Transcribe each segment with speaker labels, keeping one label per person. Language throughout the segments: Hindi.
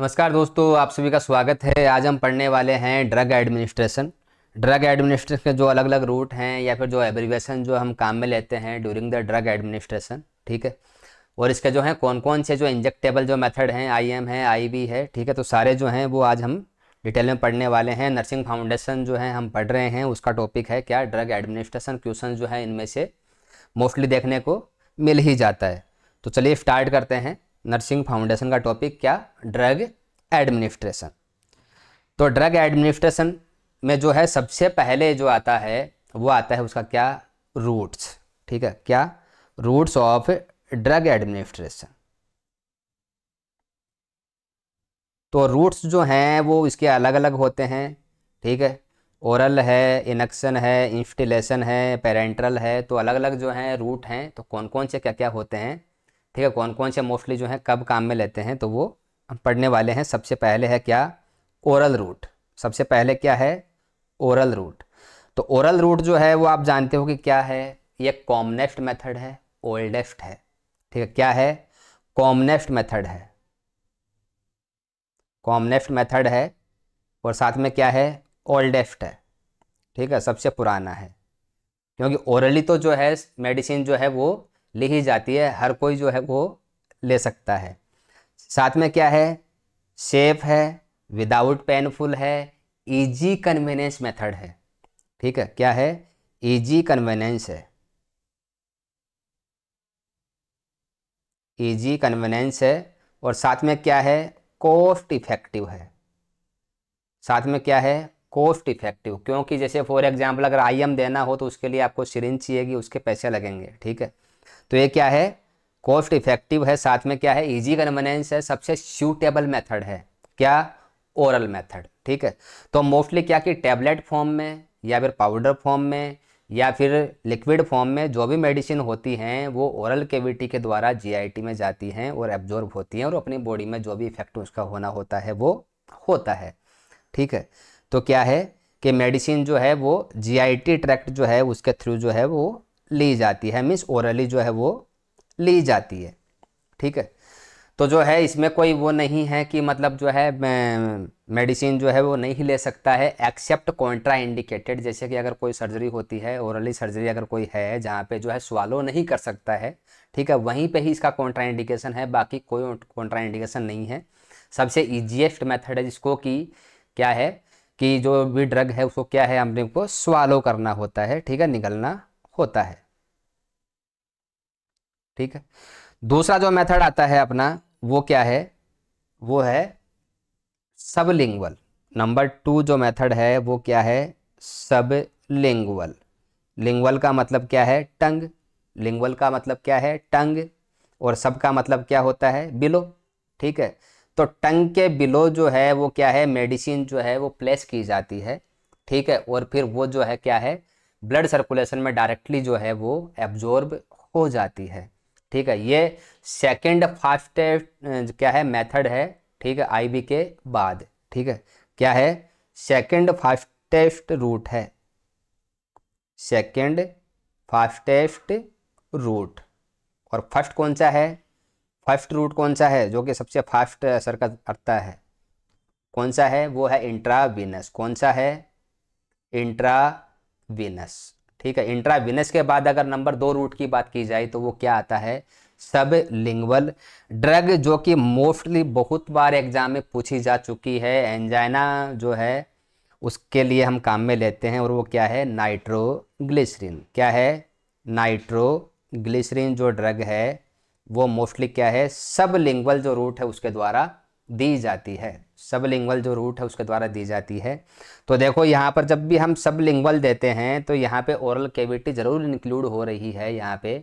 Speaker 1: नमस्कार दोस्तों आप सभी का स्वागत है आज हम पढ़ने वाले हैं ड्रग एडमिनिस्ट्रेशन ड्रग एडमिनिस्ट्रेशन के जो अलग अलग रूट हैं या फिर जो एब्रीवेशन जो हम काम में लेते हैं ड्यूरिंग द ड्रग एडमिनिस्ट्रेशन ठीक है और इसके जो हैं कौन कौन से जो इंजेक्टेबल जो मेथड हैं आई एम है आई वी है ठीक है तो सारे जो हैं वो आज हम डिटेल में पढ़ने वाले हैं नर्सिंग फाउंडेशन जो है हम पढ़ रहे हैं उसका टॉपिक है क्या ड्रग एडमिनिस्ट्रेशन क्वेश्चन जो है इनमें से मोस्टली देखने को मिल ही जाता है तो चलिए स्टार्ट करते हैं नर्सिंग फाउंडेशन का टॉपिक क्या ड्रग एडमिनिस्ट्रेशन तो ड्रग एडमिनिस्ट्रेशन में जो है सबसे पहले जो आता है वो आता है उसका क्या रूट्स ठीक है क्या रूट्स ऑफ ड्रग एडमिनिस्ट्रेशन तो रूट्स जो हैं वो इसके अलग अलग होते हैं ठीक है ओरल है इनक्शन है इंस्टिलेशन है पेरेंट्रल है तो अलग अलग जो हैं रूट हैं तो कौन कौन से क्या क्या होते हैं ठीक है कौन कौन से मोस्टली जो है कब काम में लेते हैं तो वो हम पढ़ने वाले हैं सबसे पहले है क्या ओरल रूट सबसे पहले क्या है ओरल रूट तो ओरल रूट जो है वो आप जानते हो कि क्या है ये कॉमनेस्ट मेथड है ओल्डेस्ट है ठीक है क्या है कॉमनेस्ट मेथड है कॉमनेस्ट मेथड है और साथ में क्या है ओल्डेस्ट है ठीक है सबसे पुराना है क्योंकि ओरली तो जो है मेडिसिन जो है वो ली ही जाती है हर कोई जो है वो ले सकता है साथ में क्या है सेफ है विदाउट पेनफुल है इजी कन्वीनियंस मेथड है ठीक है क्या है इजी कन्वीनियंस है इजी कन्वीनियंस है और साथ में क्या है कॉस्ट इफेक्टिव है साथ में क्या है कॉस्ट इफेक्टिव क्योंकि जैसे फॉर एग्जांपल अगर आईएम देना हो तो उसके लिए आपको सिरिंज चाहिएगी उसके पैसे लगेंगे ठीक है तो ये क्या है कॉस्ट इफेक्टिव है साथ में क्या है इजी कन्वीनियंस है सबसे सूटेबल मेथड है क्या ओरल मेथड ठीक है तो मोस्टली क्या कि टैबलेट फॉर्म में या फिर पाउडर फॉर्म में या फिर लिक्विड फॉर्म में जो भी मेडिसिन होती हैं वो ओरल केविटी के द्वारा जीआईटी में जाती हैं और एब्जॉर्ब होती हैं और अपनी बॉडी में जो भी इफेक्ट उसका होना होता है वो होता है ठीक है तो क्या है कि मेडिसिन जो है वो जीआईटी ट्रैक्ट जो है उसके थ्रू जो है वो ली जाती है मीन्स ओरली जो है वो ली जाती है ठीक है तो जो है इसमें कोई वो नहीं है कि मतलब जो है मेडिसिन जो है वो नहीं ले सकता है एक्सेप्ट कॉन्ट्रा इंडिकेटेड जैसे कि अगर कोई सर्जरी होती है ओरली सर्जरी अगर कोई है जहाँ पे जो है स्वालो नहीं कर सकता है ठीक है वहीं पे ही इसका कॉन्ट्रा इंडिकेशन है बाकी कोई कॉन्ट्रा इंडिकेशन नहीं है सबसे ईजिएस्ट मैथड है जिसको कि क्या है कि जो भी ड्रग है उसको क्या है हमने को स्वालो करना होता है ठीक है निकलना होता है ठीक है दूसरा जो मेथड आता है अपना वो क्या है वो है सबलिंगुअल नंबर टू जो मेथड है वो क्या है सबलिंगुअल लिंगुअल का मतलब क्या है टंग लिंगुअल का मतलब क्या है टंग और सब का मतलब क्या होता है बिलो ठीक है तो टंग के बिलो जो है वो क्या है मेडिसिन जो है वो प्लेस की जाती है ठीक है और फिर वो जो है क्या है ब्लड सर्कुलेशन में डायरेक्टली जो है वो एब्जॉर्ब हो जाती है ठीक है ये सेकंड फास्टेस्ट क्या है मेथड है ठीक है आईबी के बाद ठीक है क्या है सेकंड फास्टेस्ट रूट है सेकंड फास्टेस्ट रूट और फर्स्ट कौन सा है फर्स्ट रूट कौन सा है जो कि सबसे फास्ट असर करता है कौन सा है वो है इंट्रावीनस कौन सा है इंट्रावीनस ठीक है इंट्राविनस के बाद अगर नंबर दो रूट की बात की जाए तो वो क्या आता है सब लिंगवल ड्रग जो कि मोस्टली बहुत बार एग्जाम में पूछी जा चुकी है एंजाइना जो है उसके लिए हम काम में लेते हैं और वो क्या है नाइट्रोग्लिसरीन क्या है नाइट्रोग्लिसरीन जो ड्रग है वो मोस्टली क्या है सब लिंगवल जो रूट है उसके द्वारा दी जाती है सबलिंगल जो रूट है उसके द्वारा दी जाती है तो देखो यहाँ पर जब भी हम सबलिंगल देते हैं तो यहाँ पे ओरल कैविटी ज़रूर इंक्लूड हो रही है यहाँ पे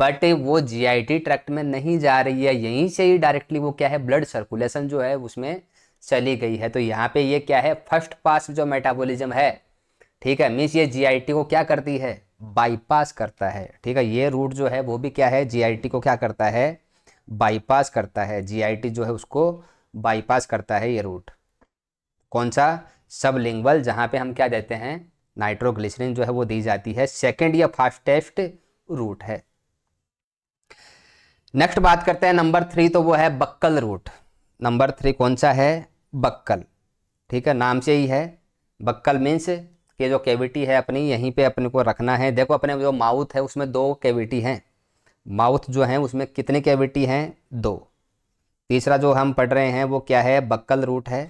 Speaker 1: बट वो जीआईटी ट्रैक्ट में नहीं जा रही है यहीं से ही डायरेक्टली वो क्या है ब्लड सर्कुलेशन जो है उसमें चली गई है तो यहाँ पे ये क्या है फर्स्ट पास जो मेटाबोलिज्म है ठीक है मीन्स ये जी को क्या करती है बाईपास करता है ठीक है ये रूट जो है वो भी क्या है जी को क्या करता है बाईपास करता है जी जो है उसको बाईपास करता है ये रूट कौन सा सब लिंगवल जहाँ पे हम क्या देते हैं नाइट्रोग्लिसरीन जो है वो दी जाती है सेकेंड या फास्टेस्ट रूट है नेक्स्ट बात करते हैं नंबर थ्री तो वो है बक्कल रूट नंबर थ्री कौन सा है बक्कल ठीक है नाम से ही है बक्कल मीन्स कि जो कैविटी है अपनी यहीं पे अपने को रखना है देखो अपने जो माउथ है उसमें दो कैविटी हैं माउथ जो है उसमें कितनी कैविटी हैं दो तीसरा जो हम पढ़ रहे हैं वो क्या है बक्कल रूट है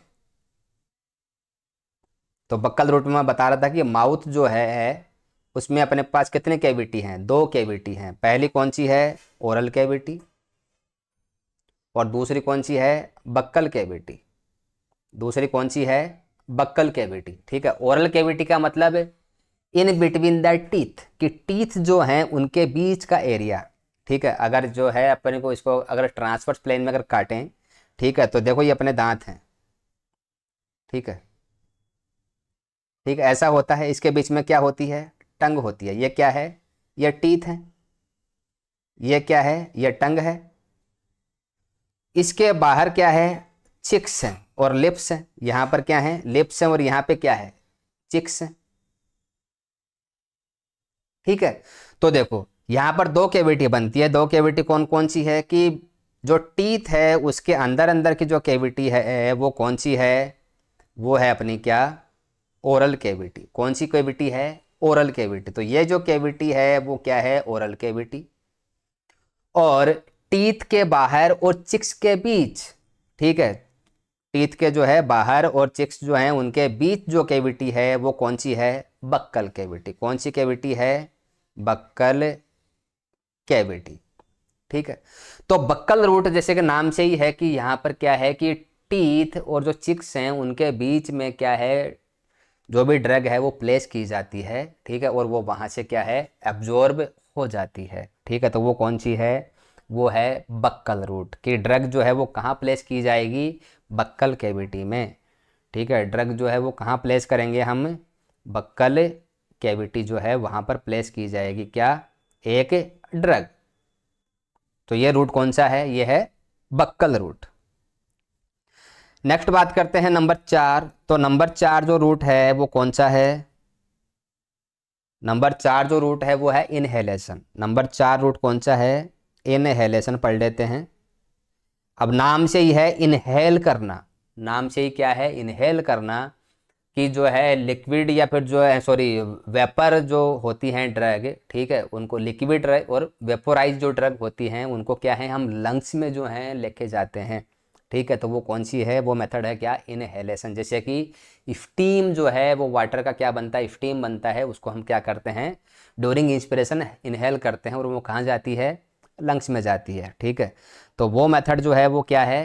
Speaker 1: तो बक्कल रूट में बता रहा था कि माउथ जो है, है उसमें अपने पास कितने कैविटी हैं दो कैविटी हैं पहली कौन सी है ओरल कैविटी और दूसरी कौन सी है बक्कल कैविटी दूसरी कौन सी है बक्कल कैविटी ठीक है ओरल कैविटी का मतलब इन बिटवीन द टीथ कि टीथ जो हैं उनके बीच का एरिया ठीक है अगर जो है अपने को इसको अगर ट्रांसफर प्लेन में अगर काटें ठीक है तो देखो ये अपने दांत हैं ठीक है ठीक है ऐसा होता है इसके बीच में क्या होती है टंग होती है ये क्या है ये टीथ है ये क्या है ये टंग है इसके बाहर क्या है चिक्स हैं और लिप्स हैं यहाँ पर क्या है लिप्स हैं और यहाँ पे क्या है चिक्स हैं ठीक है तो देखो यहाँ पर दो कैविटी बनती है दो कैविटी कौन कौन सी है कि जो टीथ है उसके अंदर अंदर की जो कैविटी है वो कौन सी है वो है अपनी क्या ओरल कैविटी कौन सी कैविटी है ओरल कैविटी तो ये जो कैविटी है वो क्या है ओरल कैविटी और टीथ के बाहर और चिक्स के बीच ठीक है टीथ के जो है बाहर और चिक्स जो हैं उनके बीच जो कैविटी है वो कौन सी है बक्कल कैविटी कौन सी कैविटी है बक्कल कैविटी ठीक है तो बक्कल रूट जैसे कि नाम से ही है कि यहाँ पर क्या है कि टीथ और जो चिक्स हैं उनके बीच में क्या है जो भी ड्रग है वो प्लेस की जाती है ठीक है और वो वहाँ से क्या है एब्जॉर्ब हो जाती है ठीक है तो वो कौन सी है वो है बक्कल रूट कि ड्रग जो है वो कहाँ प्लेस की जाएगी बक्कल कैविटी में ठीक है ड्रग जो है वो कहाँ प्लेस करेंगे हम बक्कल कैविटी जो है वहाँ पर प्लेस की जाएगी क्या एक ड्रग तो ये रूट कौन सा है ये है बक्कल रूट नेक्स्ट बात करते हैं नंबर चार तो नंबर चार जो रूट है वो कौन सा है नंबर चार जो रूट है वो है इनहेलेशन नंबर चार रूट कौन सा है इनहेलेशन पढ़ लेते हैं अब नाम से ही है इनहेल करना नाम से ही क्या है इनहेल करना कि जो है लिक्विड या फिर जो है सॉरी वेपर जो होती हैं ड्रग ठीक है उनको लिक्विड ड्रग और वेपोराइज जो ड्रग होती हैं उनको क्या है हम लंग्स में जो हैं लेके जाते हैं ठीक है तो वो कौन सी है वो मेथड है क्या इनहेलेशन जैसे कि इफ्टीम जो है वो वाटर का क्या बनता है इफ्टीम बनता है उसको हम क्या करते हैं ड्यूरिंग इंस्पिरेशन इनहेल करते हैं और वो कहाँ जाती है लंग्स में जाती है ठीक है तो वो मेथड जो है वो क्या है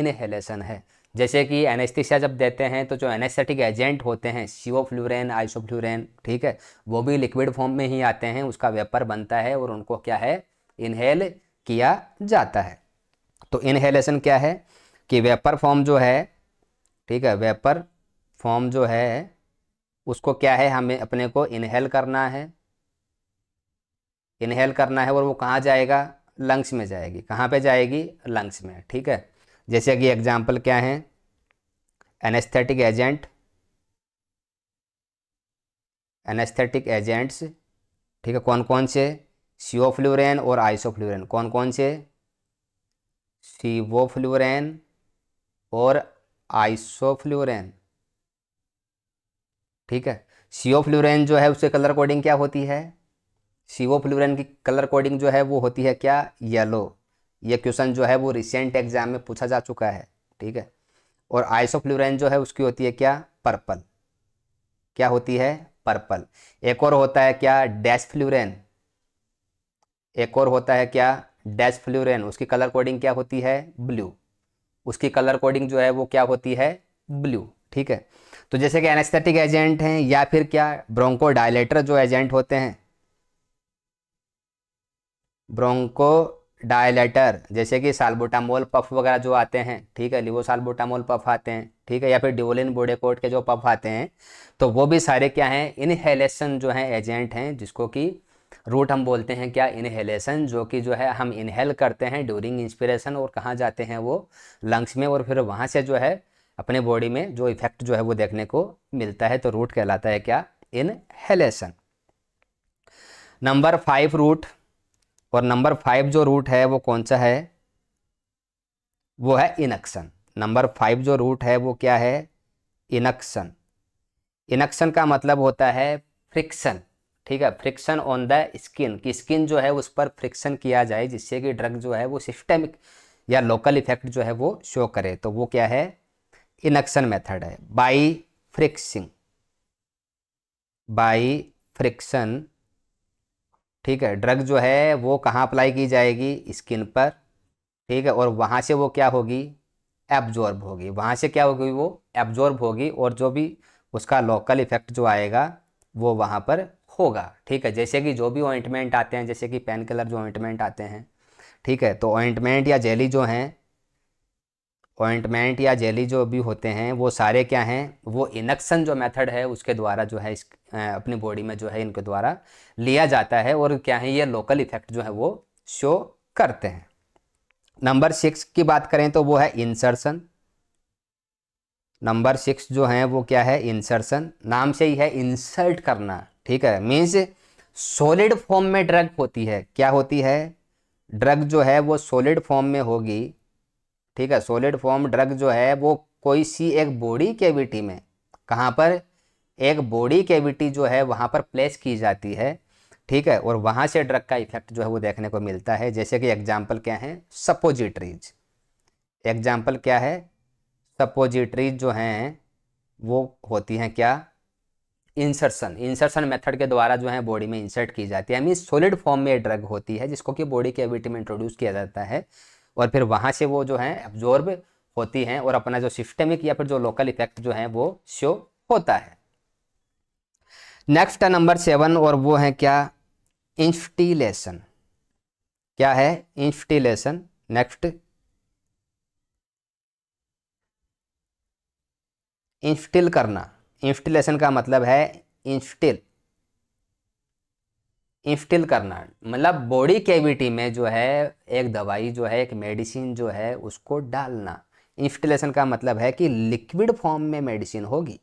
Speaker 1: इनहेलेशन है जैसे कि एनेस्थीसिया जब देते हैं तो जो एनेस्थेटिक एजेंट होते हैं शिवोफ्लूरेन आइसोफ्लूरेन ठीक है वो भी लिक्विड फॉर्म में ही आते हैं उसका वेपर बनता है और उनको क्या है इनहेल किया जाता है तो इनहेलेशन क्या है कि वेपर फॉर्म जो है ठीक है वेपर फॉर्म जो है उसको क्या है हमें अपने को इनहेल करना है इनहेल करना है और वो कहाँ जाएगा लंग्स में जाएगी कहाँ पे जाएगी लंग्स में ठीक है जैसे कि एग्जाम्पल क्या है एनेस्थेटिक एजेंट एनेस्थेटिक एजेंट्स ठीक है कौन कौन से सीओफ्लोरेन और आइसोफ्लोरेन कौन कौन से सीवोफ्लोरेन और आइसोफ्लोरेन ठीक है सीओफ्लोरेन जो है उसके कलर कोडिंग क्या होती है सीओफ्लोरेन की कलर कोडिंग जो है वो होती है क्या येलो ये क्वेश्चन जो है वो रिसेंट एग्जाम में पूछा जा चुका है ठीक है और आइसो जो है उसकी होती है क्या पर्पल क्या होती है पर्पल एक और होता है क्या डैश फ्लूरेन एक और होता है क्या डैश फ्लूरेन उसकी कलर कोडिंग क्या होती है ब्लू उसकी कलर कोडिंग जो है वो क्या होती है ब्लू ठीक है तो जैसे कि एनेस्थेटिक एजेंट हैं या फिर क्या ब्रोंको डायलेटर जो एजेंट होते हैं ब्रोंको डायलेटर जैसे कि साल्बोटामोल पफ वगैरह जो आते हैं ठीक है लिवो साल्बोटामोल पफ आते हैं ठीक है या फिर डिवोलिन बोडेकोट के जो पफ आते हैं तो वो भी सारे क्या हैं इनहेलेशन जो हैं एजेंट हैं जिसको कि रूट हम बोलते हैं क्या इनहेलेशन जो कि जो है हम इनहेल करते हैं ड्यूरिंग इंस्पिरेशन और कहाँ जाते हैं वो लंग्स में और फिर वहाँ से जो है अपने बॉडी में जो इफेक्ट जो है वो देखने को मिलता है तो रूट कहलाता है क्या इनहेलेशन नंबर फाइव रूट और नंबर फाइव जो रूट है वो कौन सा है वो है इनक्शन नंबर फाइव जो रूट है वो क्या है इनक्शन इनक्शन का मतलब होता है फ्रिक्शन ठीक है फ्रिक्शन ऑन द स्किन कि स्किन जो है उस पर फ्रिक्शन किया जाए जिससे कि ड्रग जो है वो सिस्टमिक या लोकल इफेक्ट जो है वो शो करे तो वो क्या है इनक्शन मेथड है बाई फ्रिक्सिंग बाई फ्रिक्शन ठीक है ड्रग जो है वो कहाँ अप्लाई की जाएगी स्किन पर ठीक है और वहाँ से वो क्या होगी एब्जॉर्ब होगी वहाँ से क्या होगी वो एब्जॉर्ब होगी और जो भी उसका लोकल इफेक्ट जो आएगा वो वहाँ पर होगा ठीक है जैसे कि जो भी ऑइंटमेंट आते हैं जैसे कि पेन किलर जो ऑइंटमेंट आते हैं ठीक है तो ऑइंटमेंट या जेली जो हैं ऑइंटमेंट या जेली जो भी होते हैं वो सारे क्या हैं वो इनक्सन जो मेथड है उसके द्वारा जो है इस अपनी बॉडी में जो है इनके द्वारा लिया जाता है और क्या है ये लोकल इफेक्ट जो है वो शो करते हैं नंबर सिक्स की बात करें तो वो है इंसर्सन नंबर सिक्स जो है वो क्या है इंसर्सन नाम से ही है इंसर्ट करना ठीक है मीन्स सॉलिड फॉर्म में ड्रग होती है क्या होती है ड्रग जो है वो सॉलिड फॉर्म में होगी ठीक है सोलिड फॉर्म ड्रग जो है वो कोई सी एक बॉडी कैविटी में कहाँ पर एक बॉडी कैविटी जो है वहाँ पर प्लेस की जाती है ठीक है और वहाँ से ड्रग का इफेक्ट जो है वो देखने को मिलता है जैसे कि एग्जाम्पल क्या है सपोजिटरीज एग्जाम्पल क्या है सपोजिटरीज जो हैं वो होती हैं क्या इंसर्शन इंसर्शन मेथड के द्वारा जो है बॉडी में इंसर्ट की जाती है मीन सोलिड फॉर्म में ड्रग होती है जिसको कि बॉडी एविटी में इंट्रोड्यूस किया जाता है और फिर वहाँ से वो जो है एब्जॉर्ब होती हैं और अपना जो सिस्टमिक या फिर जो लोकल इफेक्ट जो है वो शो होता है नेक्स्ट है नंबर सेवन और वो है क्या इंस्टीलेशन क्या है इंस्टीलेशन नेक्स्ट इंस्टिल करना इंस्टिलेशन का मतलब है इंस्टिल इंस्टिल करना मतलब बॉडी कैविटी में जो है एक दवाई जो है एक मेडिसिन जो है उसको डालना इंस्टिलेशन का मतलब है कि लिक्विड फॉर्म में मेडिसिन होगी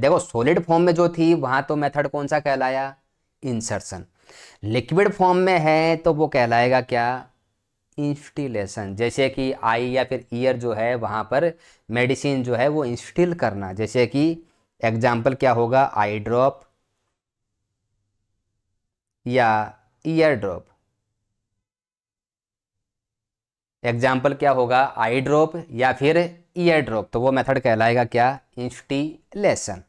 Speaker 1: देखो सॉलिड फॉर्म में जो थी वहां तो मेथड कौन सा कहलाया इंसर्शन लिक्विड फॉर्म में है तो वो कहलाएगा क्या इंस्टिलेशन जैसे कि आई या फिर ईयर जो है वहाँ पर मेडिसिन जो है वो इंस्टिल करना जैसे कि एग्जाम्पल क्या होगा आई ड्रॉप या ईयर ड्रॉप एग्जाम्पल क्या होगा आई ड्रॉप या फिर ईयर ड्रॉप तो वो मेथड कहलाएगा क्या इंस्टीलेशन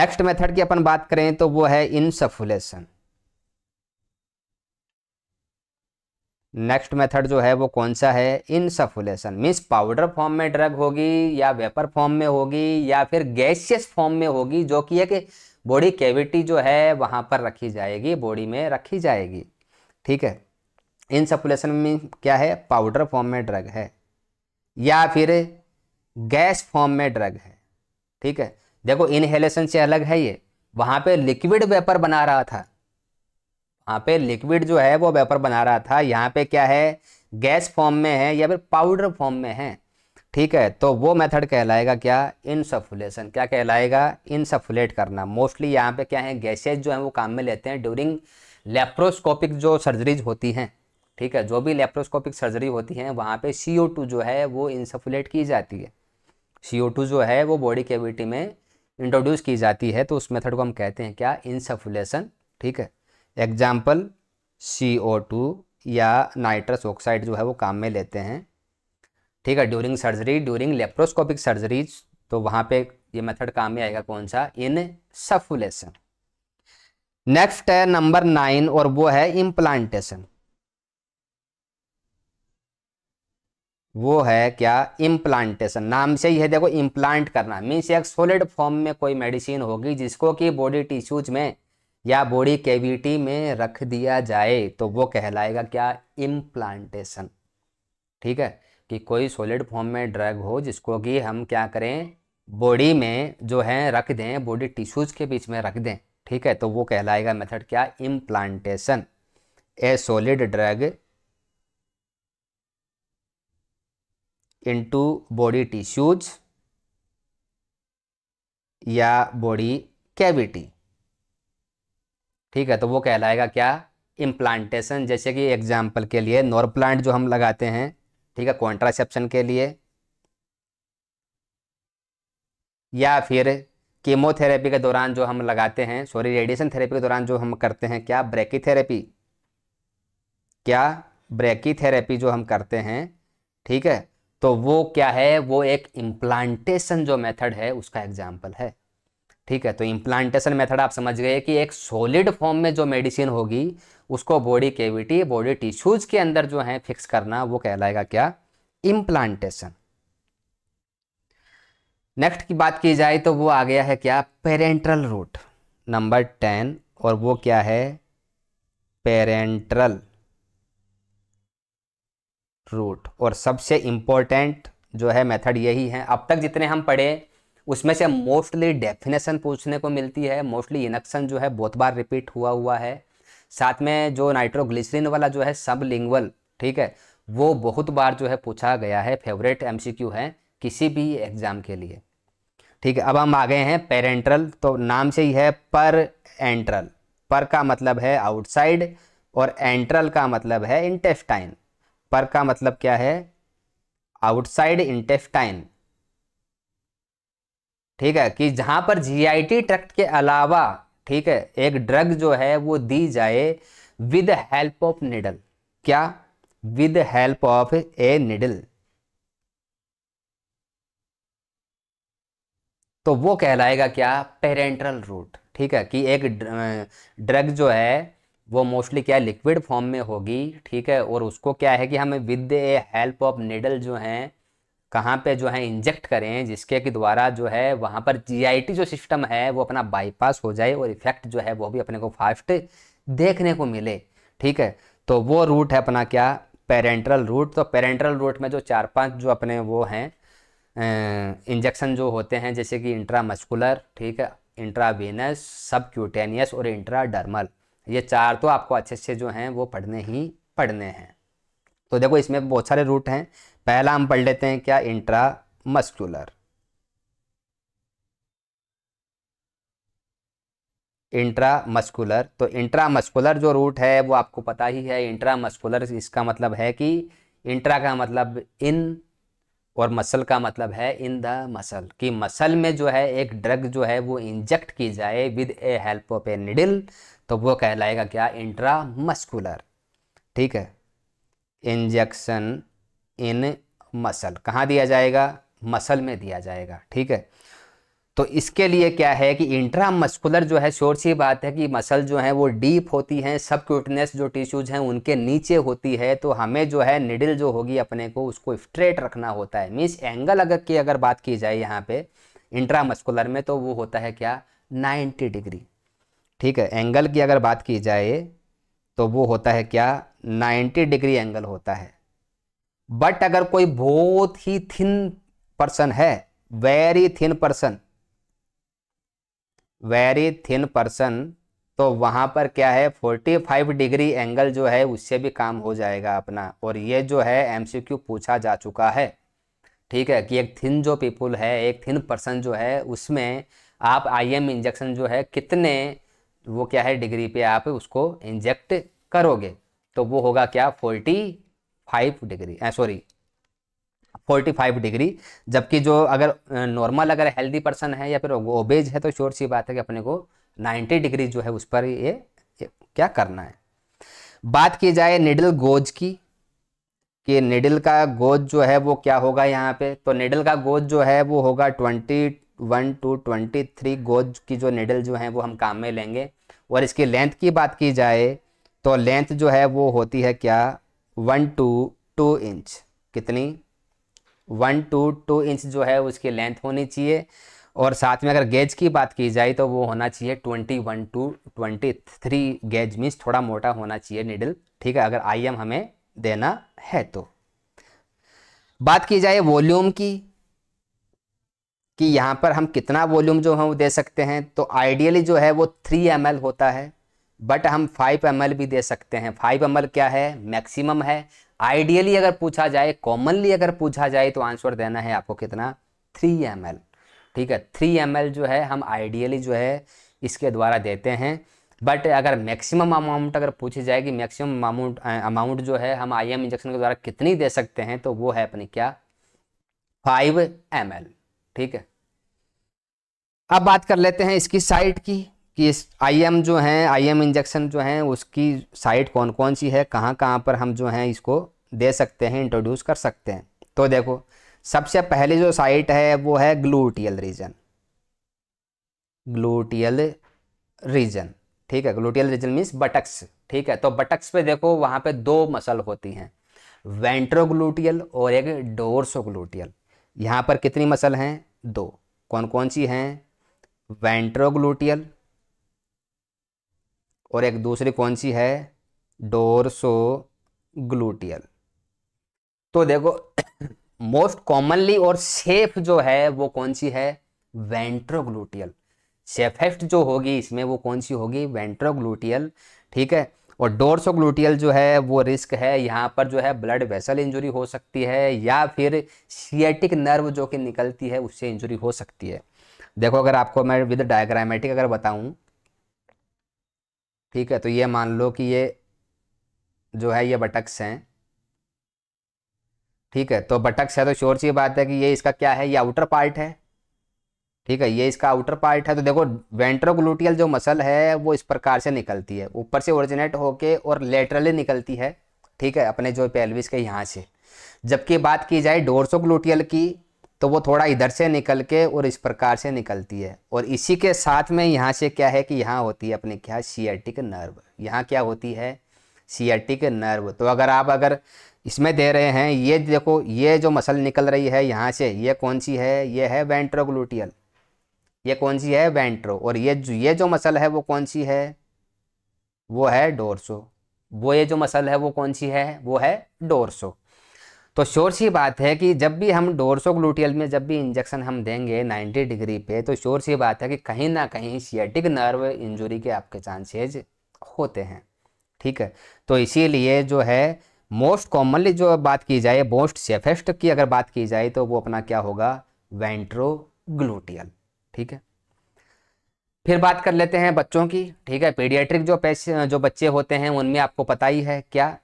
Speaker 1: नेक्स्ट मेथड की अपन बात करें तो वो है इनसफुलेशन नेक्स्ट मेथड जो है वो कौन सा है इनसफुलेशन मीन्स पाउडर फॉर्म में ड्रग होगी या वेपर फॉर्म में होगी या फिर गैसियस फॉर्म में होगी जो कि एक बॉडी कैविटी जो है वहाँ पर रखी जाएगी बॉडी में रखी जाएगी ठीक है इन सपुलेशन में क्या है पाउडर फॉर्म में ड्रग है या फिर गैस फॉर्म में ड्रग है ठीक है देखो इनहेलेशन से अलग है ये वहाँ पे लिक्विड वेपर बना रहा था वहाँ पे लिक्विड जो है वो वेपर बना रहा था यहाँ पे क्या है गैस फॉर्म में है या फिर पाउडर फॉर्म में है ठीक है तो वो मेथड कहलाएगा क्या इनसफुलेशन क्या कहलाएगा इनसफुलेट करना मोस्टली यहाँ पे क्या है गैसेज तो जो है वो काम में लेते हैं ड्यूरिंग लेप्रोस्कोपिक जो सर्जरीज होती हैं ठीक है जो भी लेप्रोस्कोपिक सर्जरी होती है वहाँ पे सी जो है वो इंसफुलेट की जाती है सी जो है वो बॉडी कैविटी में इंट्रोड्यूस की जाती है तो उस मेथड को हम कहते हैं क्या इंसफुलेशन ठीक है एग्जाम्पल सी या नाइट्रस ऑक्साइड जो है वो काम में लेते हैं ठीक है during surgery during laparoscopic surgeries तो वहां पे ये मेथड काम में आएगा कौन सा इन सफुलेशन नेक्स्ट है नंबर नाइन और वो है इम्प्लांटेशन वो है क्या इम्प्लांटेशन नाम से ही है देखो इम्प्लांट करना मीन्स एक सोलिड फॉर्म में कोई मेडिसिन होगी जिसको कि बॉडी टिश्यूज में या बॉडी कैविटी में रख दिया जाए तो वो कहलाएगा क्या इम्प्लांटेशन ठीक है कि कोई सॉलिड फॉर्म में ड्रग हो जिसको कि हम क्या करें बॉडी में जो है रख दें बॉडी टिश्यूज़ के बीच में रख दें ठीक है तो वो कहलाएगा मेथड क्या implantation a solid drug into body tissues या बॉडी कैविटी ठीक है तो वो कहलाएगा क्या इम्प्लांटेशन जैसे कि एग्जाम्पल के लिए नॉर प्लांट जो हम लगाते हैं ठीक है कॉन्ट्रासेप्शन के लिए या फिर कीमोथेरेपी के दौरान जो हम लगाते हैं सॉरी रेडिएशन थेरेपी के दौरान जो हम करते हैं क्या ब्रेकी थेरेपी क्या ब्रेकी थेरेपी जो हम करते हैं ठीक है तो वो क्या है वो एक इम्प्लांटेशन जो मेथड है उसका एग्जाम्पल है ठीक है तो इम्प्लांटेशन मेथड आप समझ गए कि एक सॉलिड फॉर्म में जो मेडिसिन होगी उसको बॉडी केविटी बॉडी टिश्यूज के अंदर जो है फिक्स करना वो कहलाएगा क्या इम्प्लांटेशन नेक्स्ट की बात की जाए तो वो आ गया है क्या पेरेंट्रल रूट नंबर टेन और वो क्या है पेरेंट्रल रूट और सबसे इंपॉर्टेंट जो है मेथड यही है अब तक जितने हम पढ़े उसमें से मोस्टली डेफिनेशन पूछने को मिलती है मोस्टली इनक्शन जो है बहुत बार रिपीट हुआ हुआ है साथ में जो नाइट्रोग्लिसरीन वाला जो है सब लिंगवल ठीक है वो बहुत बार जो है पूछा गया है फेवरेट क्यू है किसी भी एग्ज़ाम के लिए ठीक है अब हम आ गए हैं पेरेंट्रल तो नाम से ही है पर एंट्रल पर का मतलब है आउटसाइड और एंट्रल का मतलब है इंटेस्टाइन पर का मतलब क्या है आउटसाइड इंटेस्टाइन ठीक है कि जहां पर जीआईटी ट्रैक्ट के अलावा ठीक है एक ड्रग जो है वो दी जाए विद हेल्प ऑफ निडल क्या with help of a needle तो वो कहलाएगा क्या पेरेंट्रल रूट ठीक है कि एक ड्रग जो है वो मोस्टली क्या लिक्विड फॉर्म में होगी ठीक है और उसको क्या है कि हमें with a help of needle जो है कहाँ पे जो है इंजेक्ट करें जिसके के द्वारा जो है वहाँ पर जी जो सिस्टम है वो अपना बाईपास हो जाए और इफेक्ट जो है वो भी अपने को फास्ट देखने को मिले ठीक है तो वो रूट है अपना क्या पेरेंट्रल रूट तो पेरेंट्रल रूट में जो चार पांच जो अपने वो हैं इंजेक्शन जो होते हैं जैसे कि इंट्रा मस्कुलर ठीक है इंट्रावेनस क्यूटेनियस और इंट्रा डर्मल ये चार तो आपको अच्छे से जो हैं वो पढ़ने ही पढ़ने हैं तो देखो इसमें बहुत सारे रूट हैं पहला हम पढ़ लेते हैं क्या इंट्रा मस्कुलर इंट्रा मस्कुलर तो इंट्रा मस्कुलर जो रूट है वो आपको पता ही है इंट्रा मस्कुलर इसका मतलब है कि इंट्रा का मतलब इन और मसल का मतलब है इन द मसल कि मसल में जो है एक ड्रग जो है वो इंजेक्ट की जाए with a help of a needle तो वो कहलाएगा क्या इंट्रा मस्कुलर ठीक है इंजेक्शन इन मसल कहाँ दिया जाएगा मसल में दिया जाएगा ठीक है तो इसके लिए क्या है कि इंट्रा मस्कुलर जो है शोर सी बात है कि मसल जो है वो डीप होती हैं सब क्यूटनेस जो टिश्यूज हैं उनके नीचे होती है तो हमें जो है निडिल जो होगी अपने को उसको स्ट्रेट रखना होता है मीन्स एंगल अगर की अगर बात की जाए यहाँ पे इंट्रा मस्कुलर में तो वो होता है क्या 90 डिग्री ठीक है एंगल की अगर बात की जाए तो वो होता है क्या नाइन्टी डिग्री एंगल होता है बट अगर कोई बहुत ही थिन पर्सन है very thin person very thin person तो वहाँ पर क्या है 45 डिग्री एंगल जो है उससे भी काम हो जाएगा अपना और ये जो है एमसीक्यू पूछा जा चुका है ठीक है कि एक थिन जो पीपुल है एक थिन पर्सन जो है उसमें आप आईएम इंजेक्शन जो है कितने वो क्या है डिग्री पे आप उसको इंजेक्ट करोगे तो वो होगा क्या forty five degree sorry forty five degree जबकि जो अगर नॉर्मल अगर हेल्दी पर्सन है या फिर ओबेज है तो श्योर सी बात है कि अपने को नाइन्टी डिग्री जो है उस पर ये, ये क्या करना है बात की जाए निडल गोज की कि निडल का गोज जो है वो क्या होगा यहाँ पे तो निडल का गोज जो है वो होगा twenty one to twenty three gauge की जो निडल जो है वो हम काम में लेंगे और इसकी लेंथ की बात की जाए तो लेंथ जो है वो होती है क्या वन टू टू इंच कितनी वन टू टू इंच जो है उसकी लेंथ होनी चाहिए और साथ में अगर गेज की बात की जाए तो वो होना चाहिए twenty one to twenty three gauge means थोड़ा मोटा होना चाहिए निडल ठीक है अगर आई एम हमें देना है तो बात की जाए वॉल्यूम की कि यहाँ पर हम कितना वॉल्यूम जो है वो दे सकते हैं तो आइडियली जो है वो थ्री एम होता है बट हम फाइव एम भी दे सकते हैं फाइव एम क्या है मैक्सिमम है आइडियली अगर पूछा जाए कॉमनली अगर पूछा जाए तो आंसर देना है आपको कितना थ्री एम ठीक है थ्री एम जो है हम आइडियली जो है इसके द्वारा देते हैं बट अगर मैक्सिमम अमाउंट अगर पूछी जाएगी मैक्सिमम अमाउंट अमाउंट जो है हम आई एम इंजेक्शन के द्वारा कितनी दे सकते हैं तो वो है अपनी क्या फाइव एम ठीक है अब बात कर लेते हैं इसकी साइट की कि इस आईएम जो हैं आईएम इंजेक्शन जो हैं उसकी साइट कौन कौन सी है कहाँ कहाँ पर हम जो हैं इसको दे सकते हैं इंट्रोड्यूस कर सकते हैं तो देखो सबसे पहले जो साइट है वो है ग्लूटियल रीजन ग्लूटियल रीजन ठीक है ग्लूटियल रीजन मीन्स बटक्स ठीक है तो बटक्स पे देखो वहाँ पे दो मसल होती हैं वेंट्रोग्लूटियल और एक डोर्सोग्लूटियल यहाँ पर कितनी मसल हैं दो कौन कौन सी हैं वेंट्रोग्लूटियल और एक दूसरी कौन सी है डोरसो ग्लूटियल तो देखो मोस्ट कॉमनली और सेफ जो है वो कौन सी है वेंट्रोग्लूटियल सेफेस्ट जो होगी इसमें वो कौन सी होगी वेंट्रोग्लूटियल ठीक है और डोर्सोग्लूटियल जो है वो रिस्क है यहाँ पर जो है ब्लड वेसल इंजरी हो सकती है या फिर सिएटिक नर्व जो कि निकलती है उससे इंजरी हो सकती है देखो अगर आपको मैं विद डायग्रामेटिक अगर बताऊँ ठीक है तो ये मान लो कि ये जो है ये बटक्स हैं ठीक है तो बटक्स है तो शोर सी बात है कि ये इसका क्या है ये आउटर पार्ट है ठीक है ये इसका आउटर पार्ट है तो देखो वेंट्रोग्लूटियल जो मसल है वो इस प्रकार से निकलती है ऊपर से ओरिजिनेट होके और लेटरली निकलती है ठीक है अपने जो पेल्विस के यहाँ से जबकि बात की जाए डोरसोग्लूटियल की तो वो थोड़ा इधर से निकल के और इस प्रकार से निकलती है और इसी के साथ में यहाँ से क्या है कि यहाँ होती है अपने क्या सीएटिक नर्व यहाँ क्या होती है सीएटिक नर्व तो अगर आप अगर इसमें दे रहे हैं ये देखो ये जो मसल निकल रही है यहाँ से ये कौन सी है ये है वेंट्रोग्लूटियल ये कौन सी है वेंट्रो और ये जो ये जो मसल है वो कौन सी है वो है डोरसो वो ये जो मसल है वो कौन सी है वो है डोरसो तो शोर सी बात है कि जब भी हम डोरसोग्लूटियल में जब भी इंजेक्शन हम देंगे 90 डिग्री पे तो शोर सी बात है कि कहीं ना कहीं सियाटिक नर्व इंजरी के आपके चांसेज होते हैं ठीक है तो इसीलिए जो है मोस्ट कॉमनली जो बात की जाए मोस्ट सेफेस्ट की अगर बात की जाए तो वो अपना क्या होगा वेंट्रोग्लूटियल ठीक है फिर बात कर लेते हैं बच्चों की ठीक है पीडियाट्रिक जो पेश जो बच्चे होते हैं उनमें आपको पता ही है क्या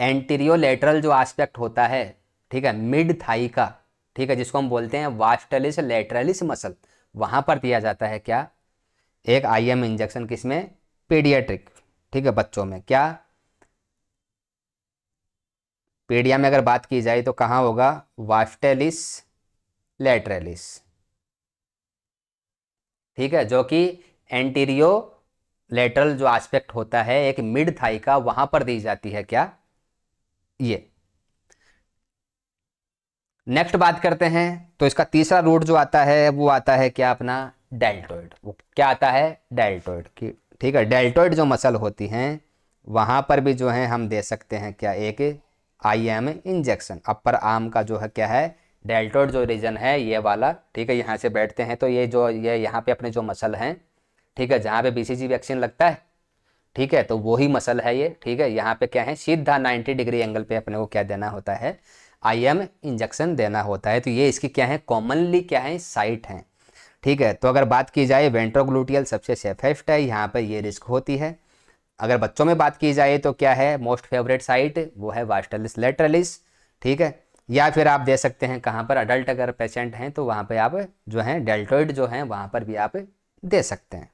Speaker 1: एंटीरियो लेटरल जो आस्पेक्ट होता है ठीक है मिड थाई का ठीक है जिसको हम बोलते हैं वास्टलिस लेटरलिस मसल वहां पर दिया जाता है क्या एक आईएम इंजेक्शन किसमें पीडियाट्रिक ठीक है बच्चों में क्या पीडिया में अगर बात की जाए तो कहां होगा वास्टेलिस लेटरलिस ठीक है जो कि एंटीरियो लेटरल जो एस्पेक्ट होता है एक मिड थाई का वहां पर दी जाती है क्या ये नेक्स्ट बात करते हैं तो इसका तीसरा रूट जो आता है वो आता है क्या अपना डेल्टोइड वो क्या आता है डेल्टोइड की ठीक है डेल्टोइड जो मसल होती हैं वहां पर भी जो है हम दे सकते हैं क्या एक I M injection upper arm का जो है क्या है डेल्टोइड जो रीजन है ये वाला ठीक है यहाँ से बैठते हैं तो ये जो ये यहाँ पे अपने जो मसल हैं ठीक है जहाँ पे बीसीजी वैक्सीन लगता है ठीक है तो वही मसल है ये ठीक है यहाँ पे क्या है सीधा 90 डिग्री एंगल पे अपने को क्या देना होता है आई एम इंजेक्शन देना होता है तो ये इसकी क्या है कॉमनली क्या है साइट हैं ठीक है तो अगर बात की जाए वेंट्रोग्लूटियल सबसे सेफेस्ट है यहाँ पर ये रिस्क होती है अगर बच्चों में बात की जाए तो क्या है मोस्ट फेवरेट साइट वो है वास्टलिस लेटरलिस ठीक है या फिर आप दे सकते हैं कहाँ पर अडल्ट अगर पेशेंट हैं तो वहाँ पे आप जो हैं डेल्टोइड जो हैं वहाँ पर भी आप दे सकते हैं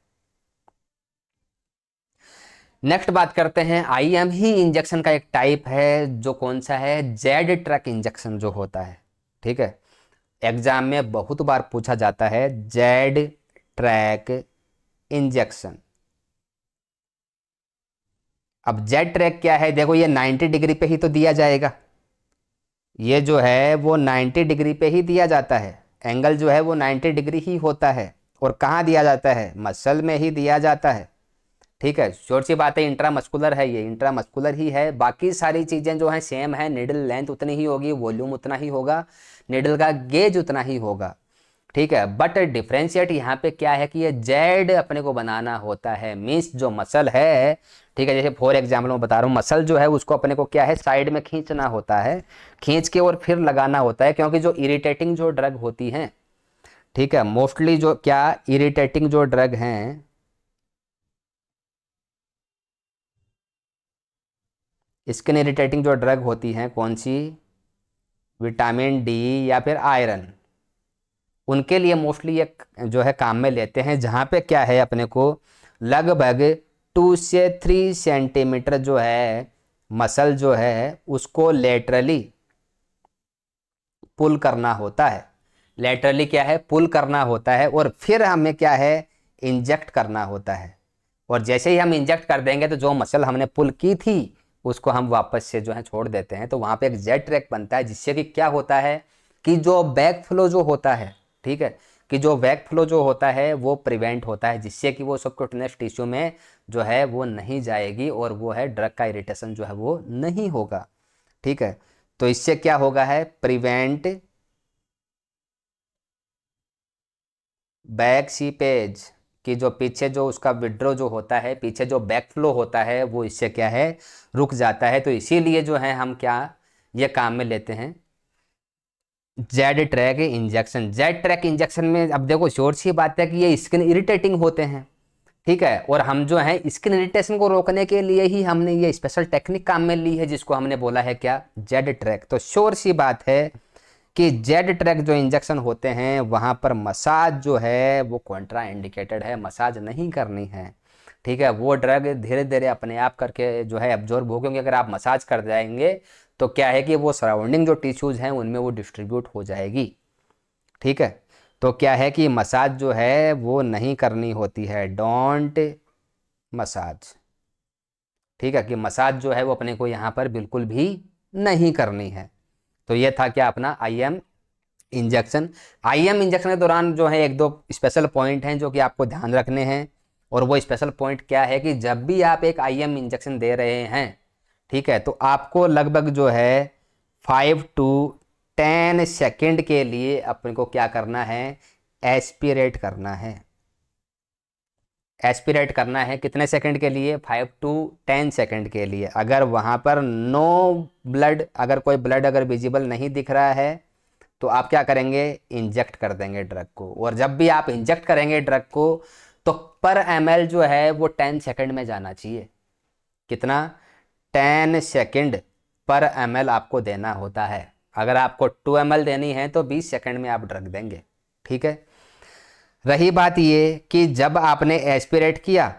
Speaker 1: नेक्स्ट बात करते हैं आई एम ही इंजेक्शन का एक टाइप है जो कौन सा है जेड ट्रक इंजेक्शन जो होता है ठीक है एग्जाम में बहुत बार पूछा जाता है जेड ट्रैक इंजेक्शन अब जेड ट्रैक क्या है देखो ये 90 डिग्री पे ही तो दिया जाएगा ये जो है वो 90 डिग्री पे ही दिया जाता है एंगल जो है वो 90 डिग्री ही होता है और कहाँ दिया जाता है मसल में ही दिया जाता है ठीक है जोर सी बात है इंट्रामस्कुलर है ये इंट्रामस्कुलर ही है बाकी सारी चीज़ें जो हैं सेम है निडल लेंथ उतनी ही होगी वॉल्यूम उतना ही होगा निडल का गेज उतना ही होगा ठीक है बट डिफ्रेंशिएट यहाँ पे क्या है कि ये जेड अपने को बनाना होता है मीन्स जो मसल है ठीक है जैसे फॉर एग्जाम्पल मैं बता रहा हूँ मसल जो है उसको अपने को क्या है साइड में खींचना होता है खींच के और फिर लगाना होता है क्योंकि जो इरिटेटिंग जो ड्रग होती हैं ठीक है मोस्टली जो क्या इरिटेटिंग जो ड्रग हैं स्किन इरिटेटिंग जो ड्रग होती हैं कौन सी विटामिन डी या फिर आयरन उनके लिए मोस्टली ये जो है काम में लेते हैं जहाँ पे क्या है अपने को लगभग टू से थ्री सेंटीमीटर जो है मसल जो है उसको लेटरली पुल करना होता है लेटरली क्या है पुल करना होता है और फिर हमें क्या है इंजेक्ट करना होता है और जैसे ही हम इंजेक्ट कर देंगे तो जो मसल हमने पुल की थी उसको हम वापस से जो है छोड़ देते हैं तो वहाँ पे एक जेट ट्रैक बनता है जिससे कि क्या होता है कि जो बैक फ्लो जो होता है ठीक है कि जो बैक फ्लो जो होता है वो प्रिवेंट होता है जिससे कि वो सबक्यूटनस टिश्यू में जो है वो नहीं जाएगी और वो है ड्रग का इरिटेशन जो है वो नहीं होगा ठीक है तो इससे क्या होगा है प्रिवेंट बैक सीपेज कि जो पीछे जो उसका विड्रो जो होता है पीछे जो बैक फ्लो होता है वो इससे क्या है रुक जाता है तो इसीलिए जो है हम क्या ये काम में लेते हैं Z track injection Z track injection में अब देखो शोर सी बात है कि ये स्किन इरिटेटिंग होते हैं ठीक है और हम जो है स्किन इरिटेशन को रोकने के लिए ही हमने ये स्पेशल टेक्निक काम में ली है जिसको हमने बोला है क्या जेड ट्रैक तो शोर सी बात है कि जेड ट्रैक जो इंजेक्शन होते हैं वहाँ पर मसाज जो है वो कॉन्ट्रा इंडिकेटेड है मसाज नहीं करनी है ठीक है वो ड्रग धीरे धीरे अपने आप करके जो है एब्जॉर्ब हो क्योंकि अगर आप मसाज कर जाएंगे तो क्या है कि वो सराउंडिंग जो टिश्यूज़ हैं उनमें वो डिस्ट्रीब्यूट हो जाएगी ठीक है तो क्या है कि मसाज जो है वो नहीं करनी होती है डोंट मसाज ठीक है कि मसाज जो है वो अपने को यहाँ पर बिल्कुल भी नहीं करनी है तो ये था क्या अपना I M injection I M injection के दौरान जो है एक दो स्पेशल पॉइंट हैं जो कि आपको ध्यान रखने हैं और वो स्पेशल पॉइंट क्या है कि जब भी आप एक आई एम इंजेक्शन दे रहे हैं ठीक है तो आपको लगभग जो है फाइव टू टेन सेकेंड के लिए अपने को क्या करना है एस्पिरेट करना है एस्पिरेट करना है कितने सेकंड के लिए फाइव टू टेन सेकंड के लिए अगर वहाँ पर नो ब्लड अगर कोई ब्लड अगर विजिबल नहीं दिख रहा है तो आप क्या करेंगे इंजेक्ट कर देंगे ड्रग को और जब भी आप इंजेक्ट करेंगे ड्रग को तो पर एम जो है वो टेन सेकेंड में जाना चाहिए कितना टेन सेकेंड पर एम आपको देना होता है अगर आपको टू एम देनी है तो बीस सेकेंड में आप ड्रग देंगे ठीक है रही बात ये कि जब आपने एस्पिरेट किया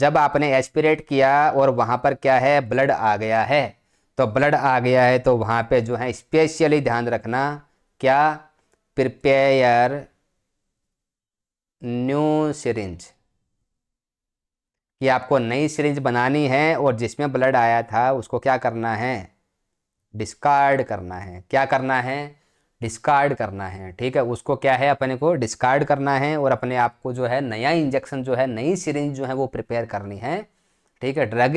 Speaker 1: जब आपने एस्पिरेट किया और वहाँ पर क्या है ब्लड आ गया है तो ब्लड आ गया है तो वहाँ पे जो है स्पेशली ध्यान रखना क्या प्रिपेयर न्यू सिरिंज कि आपको नई सिरिंज बनानी है और जिसमें ब्लड आया था उसको क्या करना है डिस्कार्ड करना है क्या करना है डिस्कार्ड करना है ठीक है उसको क्या है अपने को डिस्कार्ड करना है और अपने आप को जो है नया इंजेक्शन जो है नई सीरेंज जो है वो प्रिपेयर करनी है ठीक है ड्रग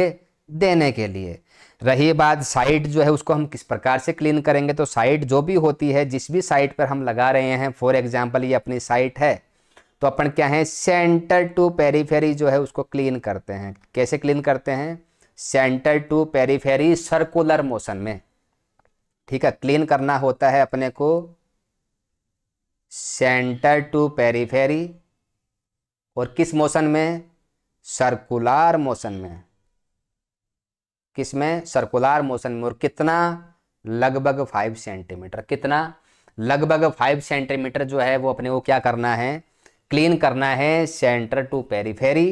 Speaker 1: देने के लिए रही बात साइट जो है उसको हम किस प्रकार से क्लीन करेंगे तो साइट जो भी होती है जिस भी साइट पर हम लगा रहे हैं फॉर एग्जाम्पल ये अपनी साइट है तो अपन क्या है सेंटर टू पेरीफेरी जो है उसको क्लीन करते हैं कैसे क्लीन करते हैं centre to periphery circular motion में ठीक है क्लीन करना होता है अपने को सेंटर टू पेरीफेरी और किस मोशन में सर्कुलर मोशन में किस में सर्कुलर मोशन में और कितना लगभग फाइव सेंटीमीटर कितना लगभग फाइव सेंटीमीटर जो है वो अपने को क्या करना है क्लीन करना है सेंटर टू पेरीफेरी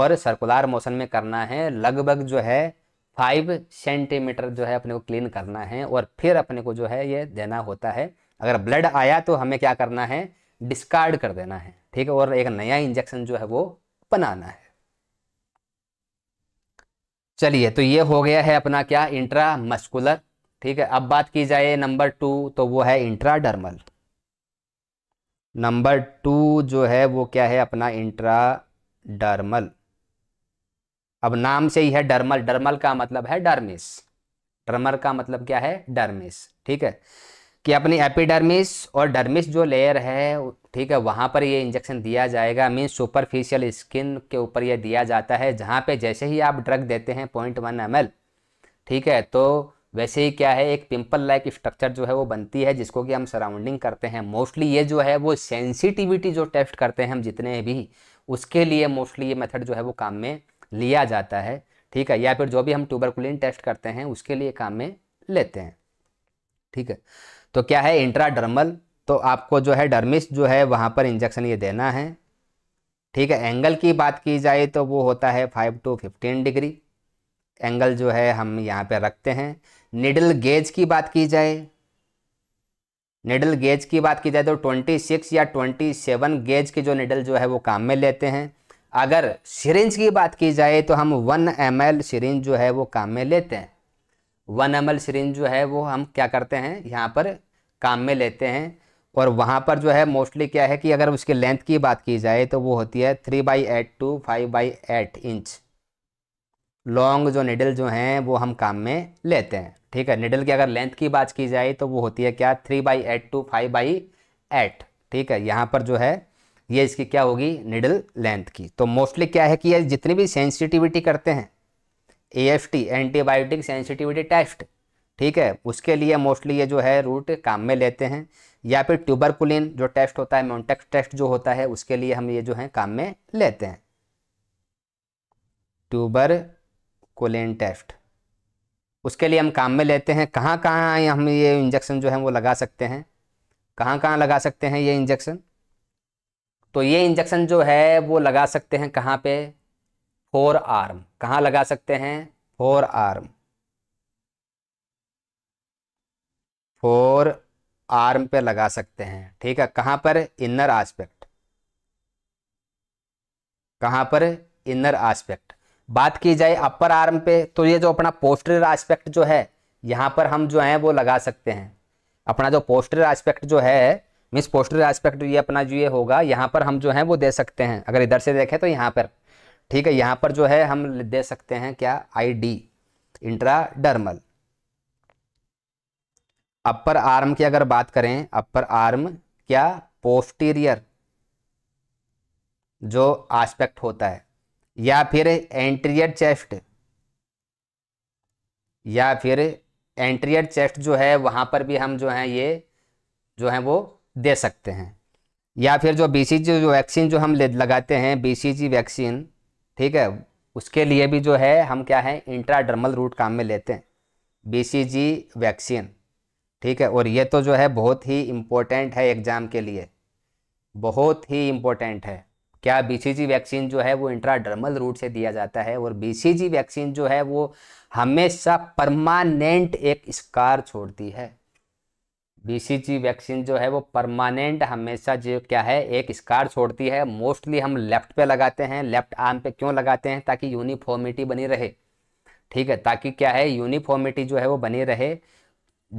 Speaker 1: और सर्कुलर मोशन में करना है लगभग जो है फाइव सेंटीमीटर जो है अपने को क्लीन करना है और फिर अपने को जो है ये देना होता है अगर ब्लड आया तो हमें क्या करना है डिस्कार्ड कर देना है ठीक है और एक नया इंजेक्शन जो है वो बनाना है चलिए तो ये हो गया है अपना क्या इंट्रा मस्कुलर ठीक है अब बात की जाए नंबर टू तो वो है इंट्राडर्मल नंबर टू जो है वो क्या है अपना इंट्राडर्मल अब नाम से ही है डर्मल डर्मल का मतलब है डर्मिस डर्मल का मतलब क्या है डर्मिस ठीक है कि अपनी एपिडर्मिस और डर्मिस जो लेयर है ठीक है वहाँ पर ये इंजेक्शन दिया जाएगा मीन सुपरफिशियल स्किन के ऊपर ये दिया जाता है जहाँ पे जैसे ही आप ड्रग देते हैं पॉइंट वन एम ठीक है तो वैसे ही क्या है एक पिंपल लाइक स्ट्रक्चर जो है वो बनती है जिसको कि हम सराउंडिंग करते हैं मोस्टली ये जो है वो सेंसिटिविटी जो टेस्ट करते हैं हम जितने भी उसके लिए मोस्टली ये मेथड जो है वो काम में लिया जाता है ठीक है या फिर जो भी हम ट्यूबरकुलिन टेस्ट करते हैं उसके लिए काम में लेते हैं ठीक है तो क्या है इंट्राडर्मल तो आपको जो है डर्मिस जो है वहाँ पर इंजेक्शन ये देना है ठीक है एंगल की बात की जाए तो वो होता है five to fifteen degree angle जो है हम यहाँ पे रखते हैं निडल गेज की बात की जाए निडल गेज की बात की जाए तो 26 या 27 गेज के जो निडल जो है वो काम में लेते हैं अगर सिरिंज की बात की जाए तो हम वन एम एल सिरिंज जो है वो काम में लेते हैं वन एम एल सिरिंज जो है वो हम क्या करते हैं यहाँ पर काम में लेते हैं और वहाँ पर जो है मोस्टली क्या है कि अगर उसके लेंथ की बात की जाए तो वो होती है three by eight to five by eight inch long जो निडल जो हैं वो हम काम में लेते हैं ठीक है निडल की अगर लेंथ की बात की जाए तो वो होती है क्या three by eight to five by eight ठीक है यहाँ पर जो है ये इसकी क्या होगी निडल लेंथ की तो मोस्टली क्या है कि ये जितनी भी सेंसिटिविटी करते हैं A F T antibiotic sensitivity test ठीक है उसके लिए मोस्टली ये जो है रूट काम में लेते हैं या फिर ट्यूबरकुलिन जो टेस्ट होता है मोन्टेक्स टेस्ट जो होता है उसके लिए हम ये जो है काम में लेते हैं ट्यूबर टेस्ट उसके लिए हम काम में लेते हैं कहाँ कहाँ हम ये इंजेक्शन जो है वो लगा सकते हैं कहाँ कहाँ लगा सकते हैं ये इंजेक्शन तो ये इंजेक्शन जो है वो लगा सकते हैं कहाँ पे फोर आर्म कहाँ लगा सकते हैं फोर आर्म फोर आर्म पे लगा सकते हैं ठीक है कहाँ पर इनर आस्पेक्ट कहाँ पर इनर आस्पेक्ट बात की जाए अपर आर्म पे तो ये जो अपना पोस्टर आस्पेक्ट जो है यहाँ पर हम जो है वो लगा सकते हैं अपना जो पोस्टर आस्पेक्ट जो है मीन्स पोस्टर एस्पेक्ट ये अपना जो ये होगा यहाँ पर हम जो है वो दे सकते हैं अगर इधर से देखें तो यहाँ पर ठीक है यहाँ पर जो है हम दे सकते हैं क्या I D intradermal upper arm की अगर बात करें अपर आर्म क्या पोस्टीरियर जो आस्पेक्ट होता है या फिर एंट्रियर चेस्ट या फिर एंट्रियर चेस्ट जो है वहां पर भी हम जो है ये जो है वो दे सकते हैं या फिर जो बी सी जी जो वैक्सीन जो हम लगाते हैं बी सी जी वैक्सीन ठीक है उसके लिए भी जो है हम क्या है इंट्राडर्मल रूट काम में लेते हैं बी सी जी वैक्सीन ठीक है और ये तो जो है बहुत ही इम्पोर्टेंट है एग्ज़ाम के लिए बहुत ही इम्पोर्टेंट है क्या बी सी जी वैक्सीन जो है वो इंट्राडर्मल रूट से दिया जाता है और बी सी जी वैक्सीन जो है वो हमेशा परमानेंट एक स्कार छोड़ती है बीसीजी वैक्सीन जो है वो परमानेंट हमेशा जो क्या है एक स्कार छोड़ती है मोस्टली हम लेफ्ट पे लगाते हैं लेफ्ट आर्म पे क्यों लगाते हैं ताकि यूनिफॉर्मिटी बनी रहे ठीक है ताकि क्या है यूनिफॉर्मिटी जो है वो बनी रहे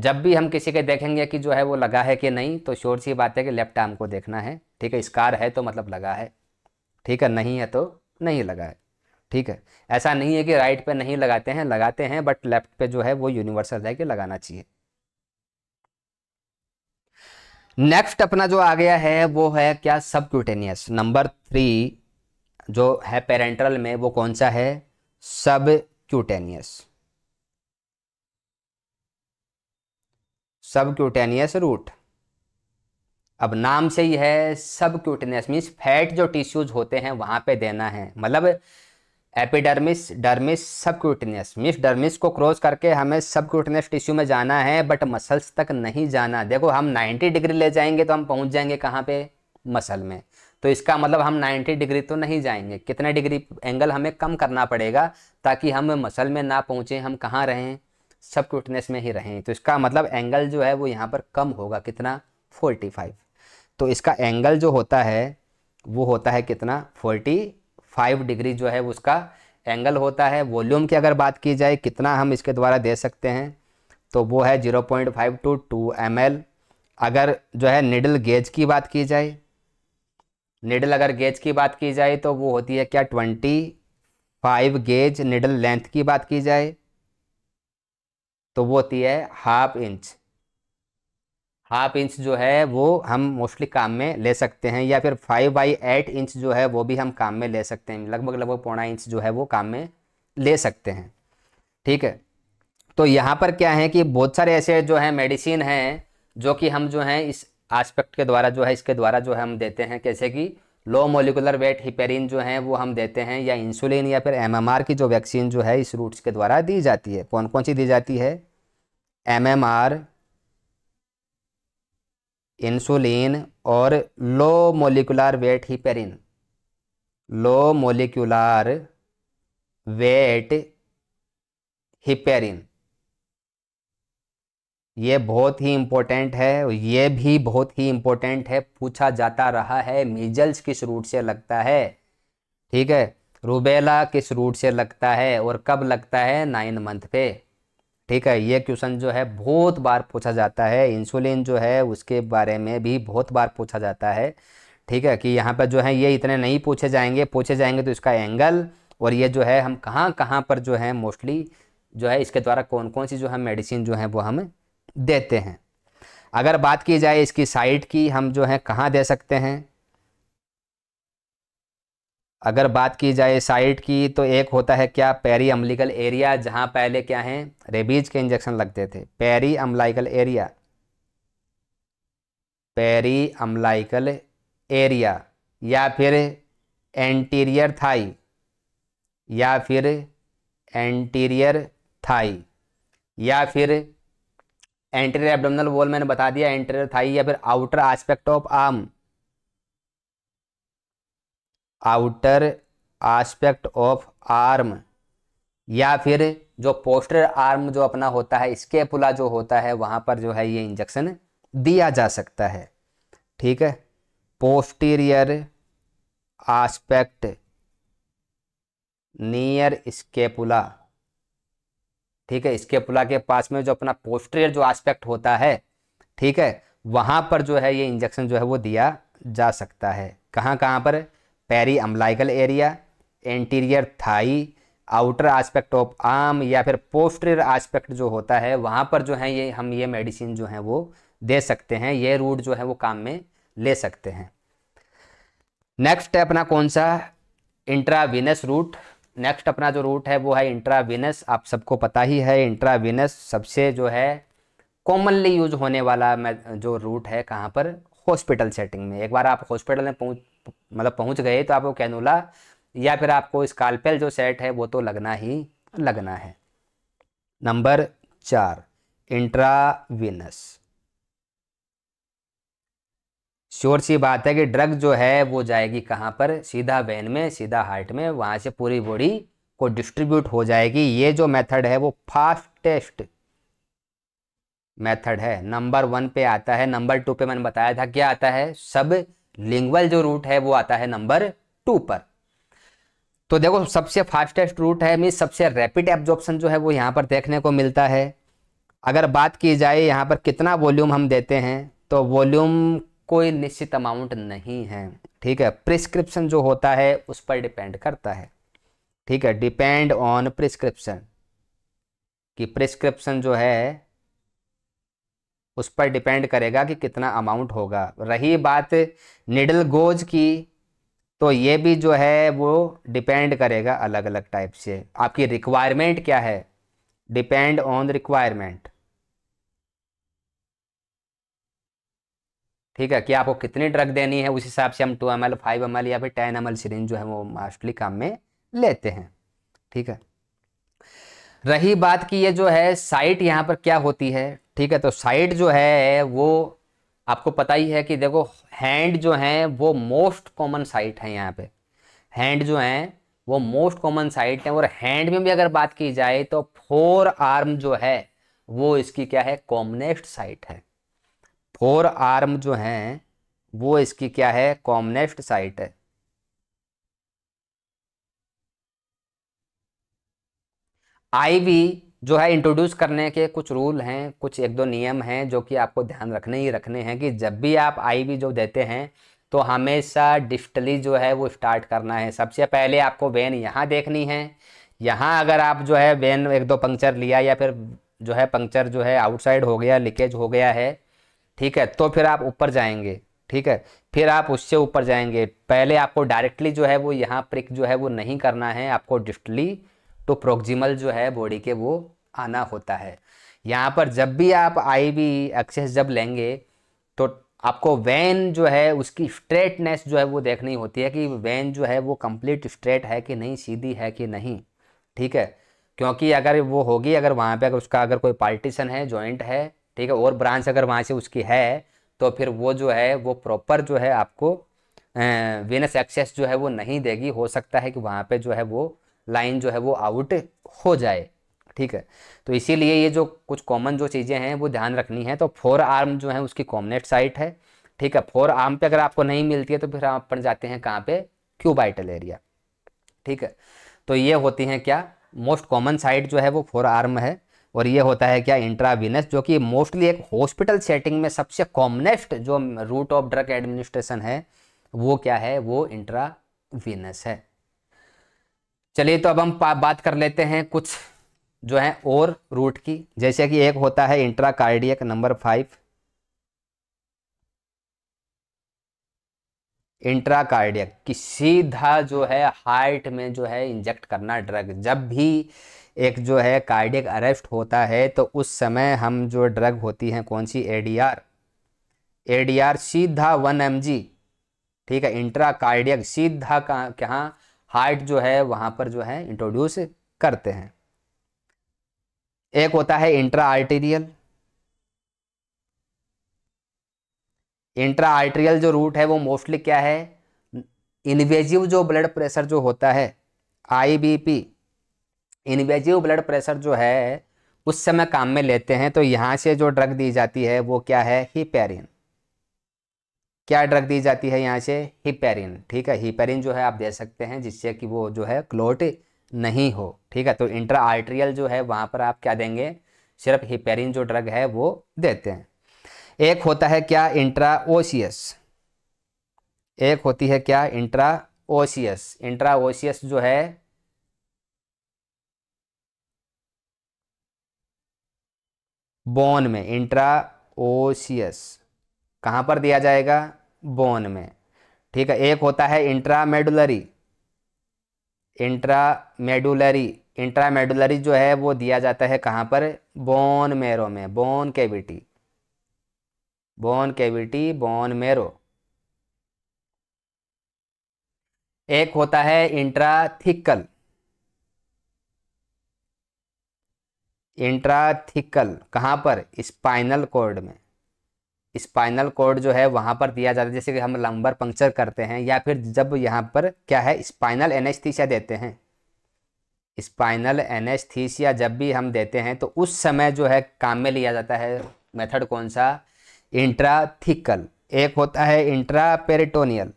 Speaker 1: जब भी हम किसी के देखेंगे कि जो है वो लगा है कि नहीं तो शोर सी बात है कि लेफ्ट आर्म को देखना है ठीक है स्कार है तो मतलब लगा है ठीक है नहीं है तो नहीं लगा है ठीक है ऐसा नहीं है कि राइट पे नहीं लगाते हैं लगाते हैं बट लेफ्ट पे जो है वो यूनिवर्सल है कि लगाना चाहिए नेक्स्ट अपना जो आ गया है वो है क्या सबक्यूटेनियस नंबर थ्री जो है पेरेंट्रल में वो कौन सा है सब क्यूटेनियस सब क्यूटेनियस रूट अब नाम से ही है सब क्यूटेनियस मीन्स फैट जो टिश्यूज होते हैं वहां पे देना है मतलब एपिडर्मिस डर्मिस सबक्यूटनियस मिस डर्मिस को क्रॉस करके हमें सबक्यूटनियस टिश्यू में जाना है बट मसल्स तक नहीं जाना देखो हम 90 डिग्री ले जाएंगे तो हम पहुंच जाएंगे कहाँ पे मसल में तो इसका मतलब हम 90 डिग्री तो नहीं जाएंगे कितने डिग्री एंगल हमें कम करना पड़ेगा ताकि हम मसल में ना पहुँचें हम कहाँ रहें क्यूटनेस में ही रहें तो इसका मतलब एंगल जो है वो यहाँ पर कम होगा कितना फाइव तो इसका एंगल जो होता है वो होता है कितना फोर्टी फाइव डिग्री जो है उसका एंगल होता है वॉल्यूम की अगर बात की जाए कितना हम इसके द्वारा दे सकते हैं तो वो है zero point five to two M L अगर जो है निडल गेज की बात की जाए निडल अगर गेज की बात की जाए तो वो होती है क्या twenty five gauge needle length की बात की जाए तो वो होती है हाफ इंच हाफ इंच जो है वो हम मोस्टली काम में ले सकते हैं या फिर फाइव बाई एट इंच जो है वो भी हम काम में ले सकते हैं लगभग लगभग पौना इंच जो है वो काम में ले सकते हैं ठीक है तो यहाँ पर क्या है कि बहुत सारे ऐसे जो है मेडिसिन हैं जो कि हम जो हैं इस आस्पेक्ट के द्वारा जो है इसके द्वारा जो है हम देते हैं कैसे कि लो मोलिकुलर वेट हिपेरिन जो है वो हम देते हैं या इंसुलिन या फिर एम की जो वैक्सीन जो है इस रूट्स के द्वारा दी जाती है कौन कौन सी दी जाती है एम इंसुलिन और low molecular weight heparin low molecular weight heparin ये बहुत ही इम्पोर्टेंट है ये भी बहुत ही इम्पोर्टेंट है पूछा जाता रहा है मीजल्स किस रूट से लगता है ठीक है रूबेला किस रूट से लगता है और कब लगता है नाइन मंथ पे ठीक है ये क्वेश्चन जो है बहुत बार पूछा जाता है इंसुलिन जो है उसके बारे में भी बहुत बार पूछा जाता है ठीक है कि यहाँ पर जो है ये इतने नहीं पूछे जाएंगे पूछे जाएंगे तो इसका एंगल और ये जो है हम कहाँ कहाँ पर जो है मोस्टली जो है इसके द्वारा कौन कौन सी जो है मेडिसिन जो है वो हम देते हैं अगर बात की जाए इसकी साइट की हम जो है कहाँ दे सकते हैं अगर बात की जाए साइट की तो एक होता है क्या पेरी अम्लिकल एरिया जहाँ पहले क्या है रेबीज के इंजेक्शन लगते थे periumbilical area periumbilical area या फिर एंटीरियर थाई या फिर एंटीरियर थाई या फिर एंटीरियर एब्डोमिनल वॉल मैंने बता दिया एंटीरियर थाई या फिर outer aspect of arm outer aspect of arm या फिर जो पोस्टर आर्म जो अपना होता है स्केपुला जो होता है वहां पर जो है ये इंजेक्शन दिया जा सकता है ठीक है पोस्टीरियर आस्पेक्ट नियर स्केपुला ठीक है स्केपुला के पास में जो अपना पोस्टीरियर जो आस्पेक्ट होता है ठीक है वहां पर जो है ये इंजेक्शन जो है वो दिया जा सकता है कहाँ कहाँ पर periumbilical area anterior thigh outer aspect of arm या फिर पोस्टर आस्पेक्ट जो होता है वहाँ पर जो है ये हम ये मेडिसिन जो है वो दे सकते हैं ये रूट जो है वो काम में ले सकते हैं नेक्स्ट है अपना कौन सा इंट्रावीनस रूट नेक्स्ट अपना जो रूट है वो है इंट्रावीनस आप सबको पता ही है इंट्रावीनस सबसे जो है कॉमनली यूज होने वाला जो रूट है कहाँ पर हॉस्पिटल सेटिंग में एक बार आप हॉस्पिटल में पहुँच मतलब पहुँच गए तो आपको कैनोला या फिर आपको स्काल्पेल जो सेट है वो तो लगना ही लगना है नंबर चार इंट्राविनस श्योर सी बात है कि ड्रग जो है वो जाएगी कहाँ पर सीधा वेन में सीधा हार्ट में वहाँ से पूरी बॉडी को डिस्ट्रीब्यूट हो जाएगी ये जो मेथड है वो फास्टेस्ट मेथड है नंबर वन पे आता है नंबर टू पे मैंने बताया था क्या आता है सब लिंगवल जो रूट है वो आता है नंबर टू पर तो देखो सबसे फास्टेस्ट रूट है मीन सबसे रैपिड एब्जॉर्प्शन जो है वो यहाँ पर देखने को मिलता है अगर बात की जाए यहाँ पर कितना वॉल्यूम हम देते हैं तो वॉल्यूम कोई निश्चित अमाउंट नहीं है ठीक है प्रिस्क्रिप्शन जो होता है उस पर डिपेंड करता है ठीक है डिपेंड ऑन प्रिस्क्रिप्शन कि प्रिस्क्रिप्शन जो है उस पर डिपेंड करेगा कि कितना अमाउंट होगा रही बात निडल गोज की तो ये भी जो है वो डिपेंड करेगा अलग अलग टाइप से आपकी रिक्वायरमेंट क्या है डिपेंड ऑन रिक्वायरमेंट ठीक है कि आपको कितनी ड्रग देनी है उस हिसाब से हम two M L five M L या फिर टेन एम एल सीरीज जो है वो मास्टली काम में लेते हैं ठीक है रही बात की ये जो है साइट यहाँ पर क्या होती है ठीक है तो साइड जो है वो आपको पता ही है कि देखो हैंड जो है वो मोस्ट कॉमन साइट है यहाँ पे हैंड जो है वो मोस्ट कॉमन साइट है और हैंड में भी अगर बात की जाए तो फोर आर्म जो है वो इसकी क्या है कॉमनेस्ट साइट है फोर आर्म जो है वो इसकी क्या है कॉमनेस्ट साइट है आई भी जो है इंट्रोड्यूस करने के कुछ रूल हैं कुछ एक दो नियम हैं जो कि आपको ध्यान रखने ही रखने हैं कि जब भी आप आई वी जो देते हैं तो हमेशा डिफ्टली जो है वो स्टार्ट करना है सबसे पहले आपको वेन यहाँ देखनी है यहाँ अगर आप जो है वेन एक दो पंक्चर लिया या फिर जो है पंक्चर जो है आउटसाइड हो गया लीकेज हो गया है ठीक है तो फिर आप ऊपर जाएंगे ठीक है फिर आप उससे ऊपर जाएंगे पहले आपको डायरेक्टली जो है वो यहाँ प्रिक जो है वो नहीं करना है आपको डिफ्टली तो प्रोक्जिमल जो है बॉडी के वो आना होता है यहाँ पर जब भी आप आई वी एक्सेस जब लेंगे तो आपको वैन जो है उसकी स्ट्रेटनेस जो है वो देखनी होती है कि वैन जो है वो कंप्लीट स्ट्रेट है कि नहीं सीधी है कि नहीं ठीक है क्योंकि अगर वो होगी अगर वहाँ पे अगर उसका अगर कोई पार्टीशन है जॉइंट है ठीक है और ब्रांच अगर वहाँ से उसकी है तो फिर वो जो है वो प्रॉपर जो है आपको वेनस एक्सेस जो है वो नहीं देगी हो सकता है कि वहाँ पर जो है वो लाइन जो है वो आउट हो जाए ठीक है तो इसीलिए ये जो कुछ कॉमन जो चीज़ें हैं वो ध्यान रखनी है तो फोर आर्म जो है उसकी कॉमनेट साइट है ठीक है फोर आर्म पे अगर आपको नहीं मिलती है तो फिर हम अपन जाते हैं कहाँ पे क्यूबाइटल एरिया ठीक है तो ये होती हैं क्या मोस्ट कॉमन साइट जो है वो फोर आर्म है और ये होता है क्या इंट्रावीनस जो कि मोस्टली एक हॉस्पिटल सेटिंग में सबसे कॉमनेस्ट जो रूट ऑफ ड्रग एडमिनिस्ट्रेशन है वो क्या है वो इंट्रावीनस है चलिए तो अब हम बात कर लेते हैं कुछ जो है और रूट की जैसे कि एक होता है intracardiac number five intracardiac कि सीधा जो है हार्ट में जो है इंजेक्ट करना ड्रग जब भी एक जो है कार्डियक अरेस्ट होता है तो उस समय हम जो ड्रग होती है कौन सी एडीआर एडीआर सीधा वन एम ठीक है इंट्रा कार्डियक सीधा कहाँ हार्ट जो है वहां पर जो है इंट्रोड्यूस करते हैं एक होता है इंट्रा आर्टेरियल इंट्रा आर्टेरियल जो रूट है वो मोस्टली क्या है इन्वेजिव जो ब्लड प्रेशर जो होता है आईबीपी इन्वेजिव ब्लड प्रेशर जो है उस समय काम में लेते हैं तो यहाँ से जो ड्रग दी जाती है वो क्या है हिपेरिन क्या ड्रग दी जाती है यहाँ से हिपेरिन ठीक है हिपेरिन जो है आप दे सकते हैं जिससे कि वो जो है क्लोट नहीं हो ठीक है तो इंट्रा आर्ट्रियल जो है वहाँ पर आप क्या देंगे सिर्फ हिपेरिन जो ड्रग है वो देते हैं एक होता है क्या इंट्रा ओशियस एक होती है क्या इंट्रा ओशियस इंट्रा ओशियस जो है बोन में इंट्रा ओशियस कहाँ पर दिया जाएगा बोन में ठीक है एक होता है इंट्रामेडुलरी इंट्रामेडुलरी इंट्रामेडुलरी जो है वो दिया जाता है कहाँ पर बोन मेरो में bone cavity bone cavity bone marrow एक होता है इंट्राथिकल इंट्राथिकल कहाँ पर स्पाइनल कोर्ड में स्पाइनल कोड जो है वहाँ पर दिया जाता है जैसे कि हम लंबर पंक्चर करते हैं या फिर जब यहाँ पर क्या है स्पाइनल एनेस्थीसिया देते हैं स्पाइनल एनेस्थीसिया जब भी हम देते हैं तो उस समय जो है काम में लिया जाता है मेथड कौन सा इंट्राथिकल एक होता है intraperitoneal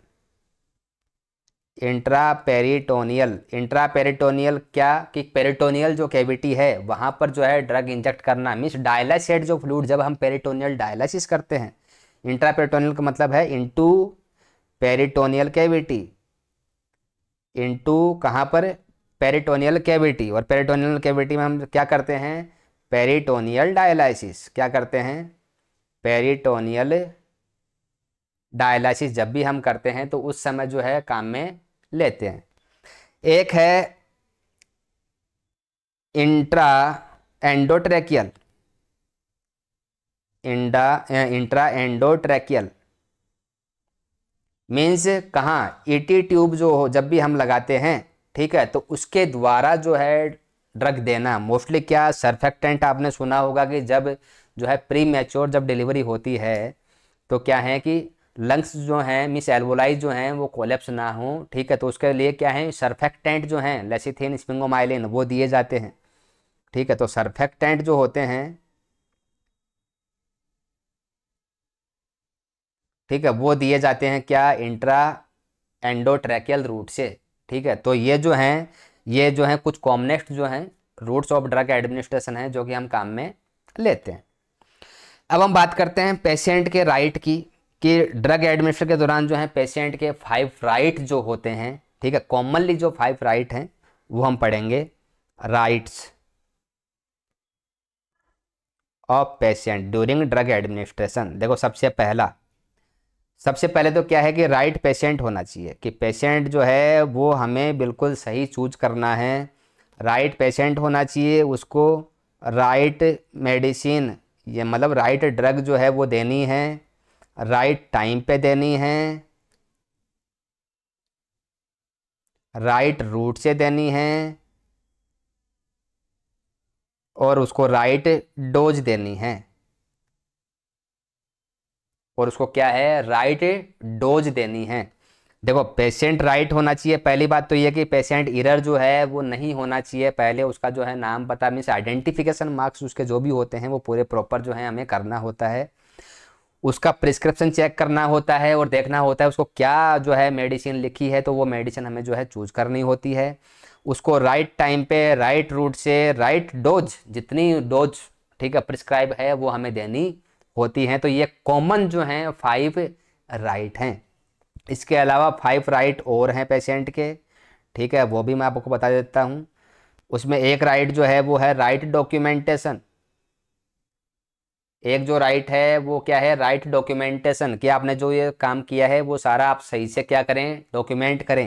Speaker 1: intraperitoneal intraperitoneal क्या कि पेरिटोनियल जो कैविटी है वहाँ पर जो है ड्रग इंजेक्ट करना मीन्स डायलाइसेट जो फ्लूड जब हम पेरिटोनियल डायलाइसिस करते हैं इंट्रा पेरिटोनियल का मतलब है इंटू पेरिटोनियल कैविटी इंटू कहाँ पर पेरिटोनियल कैविटी और पेरिटोनियल कैविटी में हम क्या करते हैं पेरिटोनियल डायलाइसिस क्या करते हैं पेरिटोनियल डायलाइसिस जब भी हम करते हैं तो उस समय जो है काम में लेते हैं एक है इंट्रा एंडोट्रैकियल इंडा इंट्रा एंडोट्रैकियल मीन्स कहाँ ईटी e ट्यूब जो हो जब भी हम लगाते हैं ठीक है तो उसके द्वारा जो है ड्रग देना मोस्टली क्या सर्फेक्टेंट आपने सुना होगा कि जब जो है प्री मैच्योर जब डिलीवरी होती है तो क्या है कि लंग्स जो हैं मिस एल्वोलाइज जो हैं वो कोलेप्स ना हो ठीक है तो उसके लिए क्या है सर्फेक्टेंट जो हैं लेसिथिन स्पिंगोमाइलिन वो दिए जाते हैं ठीक है तो सर्फेक्टेंट जो होते हैं ठीक है वो दिए जाते हैं क्या इंट्रा एंडोट्रैकियल रूट से ठीक है तो ये जो हैं ये जो हैं कुछ कॉमनेस्ट जो हैं रूट्स ऑफ ड्रग एडमिनिस्ट्रेशन है जो कि हम काम में लेते हैं अब हम बात करते हैं पेशेंट के राइट की कि ड्रग एडमिनिस्ट्रेशन के दौरान जो है पेशेंट के फाइव राइट जो होते हैं ठीक है कॉमनली जो फाइव राइट हैं वो हम पढ़ेंगे rights of patient during drug administration देखो सबसे पहला सबसे पहले तो क्या है कि राइट पेशेंट होना चाहिए कि पेशेंट जो है वो हमें बिल्कुल सही चूज करना है राइट पेशेंट होना चाहिए उसको राइट मेडिसिन ये मतलब राइट ड्रग जो है वो देनी है राइट टाइम पे देनी है राइट रूट से देनी है और उसको राइट डोज देनी है और उसको क्या है राइट डोज देनी है देखो पेशेंट राइट होना चाहिए पहली बात तो ये कि पेशेंट इरर जो है वो नहीं होना चाहिए पहले उसका जो है नाम पता मीन्स आइडेंटिफिकेशन मार्क्स उसके जो भी होते हैं वो पूरे प्रॉपर जो है हमें करना होता है उसका प्रिस्क्रिप्शन चेक करना होता है और देखना होता है उसको क्या जो है मेडिसिन लिखी है तो वो मेडिसिन हमें जो है चूज करनी होती है उसको राइट टाइम पे राइट रूट से राइट डोज जितनी डोज ठीक है प्रिस्क्राइब है वो हमें देनी होती है तो ये कॉमन जो हैं फाइव राइट हैं इसके अलावा फाइव राइट और हैं पेशेंट के ठीक है वो भी मैं आपको बता देता हूँ उसमें एक राइट जो है वो है राइट डॉक्यूमेंटेशन एक जो राइट है वो क्या है राइट डॉक्यूमेंटेशन कि आपने जो ये काम किया है वो सारा आप सही से क्या करें डॉक्यूमेंट करें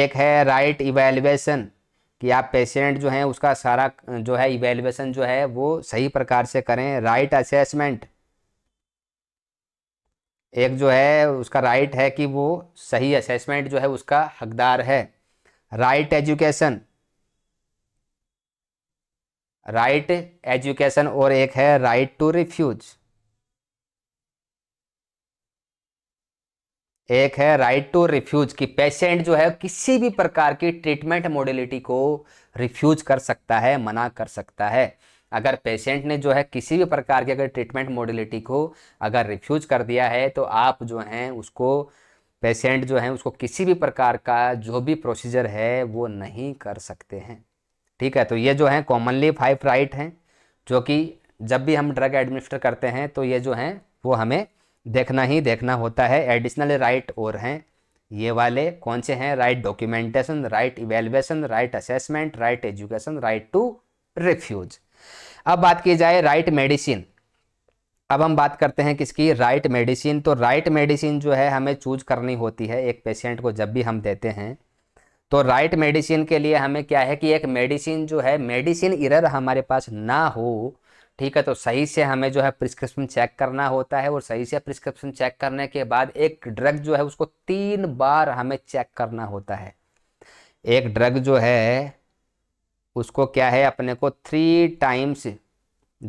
Speaker 1: एक है राइट इवेल्युएशन कि आप पेशेंट जो है उसका सारा जो है इवेल्युएशन जो है वो सही प्रकार से करें राइट असेसमेंट एक जो है उसका राइट है कि वो सही असेसमेंट जो है उसका हकदार है राइट एजुकेशन राइट एजुकेशन और एक है राइट टू रिफ्यूज एक है राइट टू रिफ्यूज कि पेशेंट जो है किसी भी प्रकार की ट्रीटमेंट मोडलिटी को रिफ्यूज कर सकता है मना कर सकता है अगर पेशेंट ने जो है किसी भी प्रकार की अगर ट्रीटमेंट मोडलिटी को अगर रिफ्यूज कर दिया है तो आप जो हैं उसको पेशेंट जो है उसको किसी भी प्रकार का जो भी प्रोसीजर है वो नहीं कर सकते हैं ठीक है तो ये जो हैं कॉमनली फाइव राइट हैं जो कि जब भी हम ड्रग एडमिनिस्टर करते हैं तो ये जो हैं वो हमें देखना ही देखना होता है एडिशनल राइट और हैं ये वाले कौन से हैं right documentation right evaluation right assessment right education right to refuse अब बात की जाए राइट मेडिसिन अब हम बात करते हैं किसकी राइट मेडिसिन तो राइट मेडिसिन जो है हमें चूज करनी होती है एक पेशेंट को जब भी हम देते हैं तो राइट मेडिसिन के लिए हमें क्या है कि एक मेडिसिन जो है मेडिसिन इरर हमारे पास ना हो ठीक है तो सही से हमें जो है प्रिस्क्रिप्शन चेक करना होता है और सही से प्रिस्क्रिप्शन चेक करने के बाद एक ड्रग जो है उसको तीन बार हमें चेक करना होता है एक ड्रग जो है उसको क्या है अपने को थ्री टाइम्स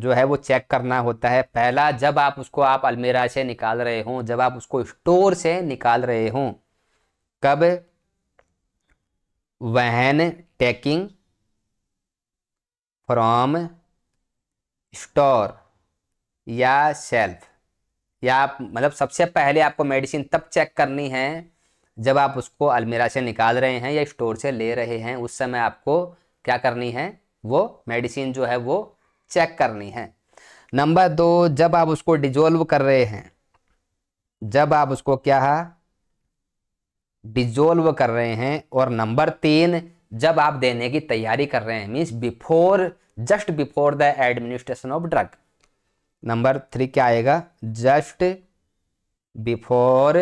Speaker 1: जो है वो चेक करना होता है पहला जब आप उसको आप अलमेरा से निकाल रहे हों जब आप उसको स्टोर से निकाल रहे हों कब वहन टेकिंग फ्रॉम स्टोर या सेल्फ या आप मतलब सबसे पहले आपको मेडिसिन तब चेक करनी है जब आप उसको अलमीरा से निकाल रहे हैं या स्टोर से ले रहे हैं उस समय आपको क्या करनी है वो मेडिसिन जो है वो चेक करनी है नंबर दो जब आप उसको डिजोल्व कर रहे हैं जब आप उसको क्या है डिजोल्व कर रहे हैं और नंबर तीन जब आप देने की तैयारी कर रहे हैं means before just before the administration of drug number three क्या आएगा just before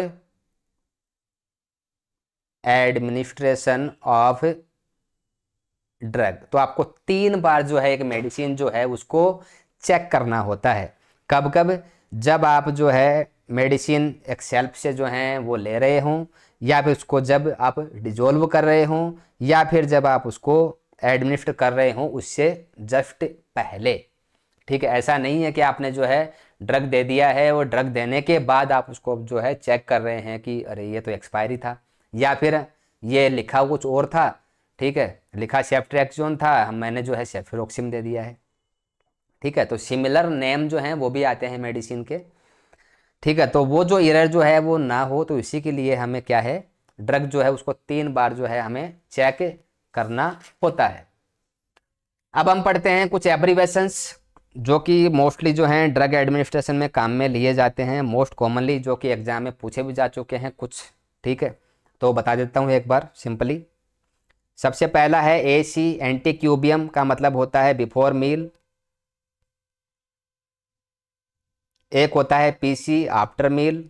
Speaker 1: administration of drug तो आपको तीन बार जो है एक मेडिसिन जो है उसको चेक करना होता है कब कब जब आप जो है मेडिसिन एक सेल्फ से जो हैं वो ले रहे हों या फिर उसको जब आप डिजोल्व कर रहे हों या फिर जब आप उसको एडमिनिस्ट कर रहे हों उससे जस्ट पहले ठीक है ऐसा नहीं है कि आपने जो है ड्रग दे दिया है और ड्रग देने के बाद आप उसको जो है चेक कर रहे हैं कि अरे ये तो एक्सपायरी था या फिर ये लिखा कुछ और था ठीक है लिखा सेफ्ट्रैक्जोन था हम मैंने जो है सेफ्रोक्सिम दे दिया है ठीक है तो सिमिलर नेम जो हैं वो भी आते हैं मेडिसिन के ठीक है तो वो जो एरर जो है वो ना हो तो इसी के लिए हमें क्या है ड्रग जो है उसको तीन बार जो है हमें चेक करना होता है अब हम पढ़ते हैं कुछ एब्रीवेशंस जो कि मोस्टली जो हैं ड्रग एडमिनिस्ट्रेशन में काम में लिए जाते हैं मोस्ट कॉमनली जो कि एग्जाम में पूछे भी जा चुके हैं कुछ ठीक है तो बता देता हूँ एक बार सिंपली सबसे पहला है ए सी एंटी क्यूबियम का मतलब होता है बिफोर मील एक होता है पीसी आफ्टर मील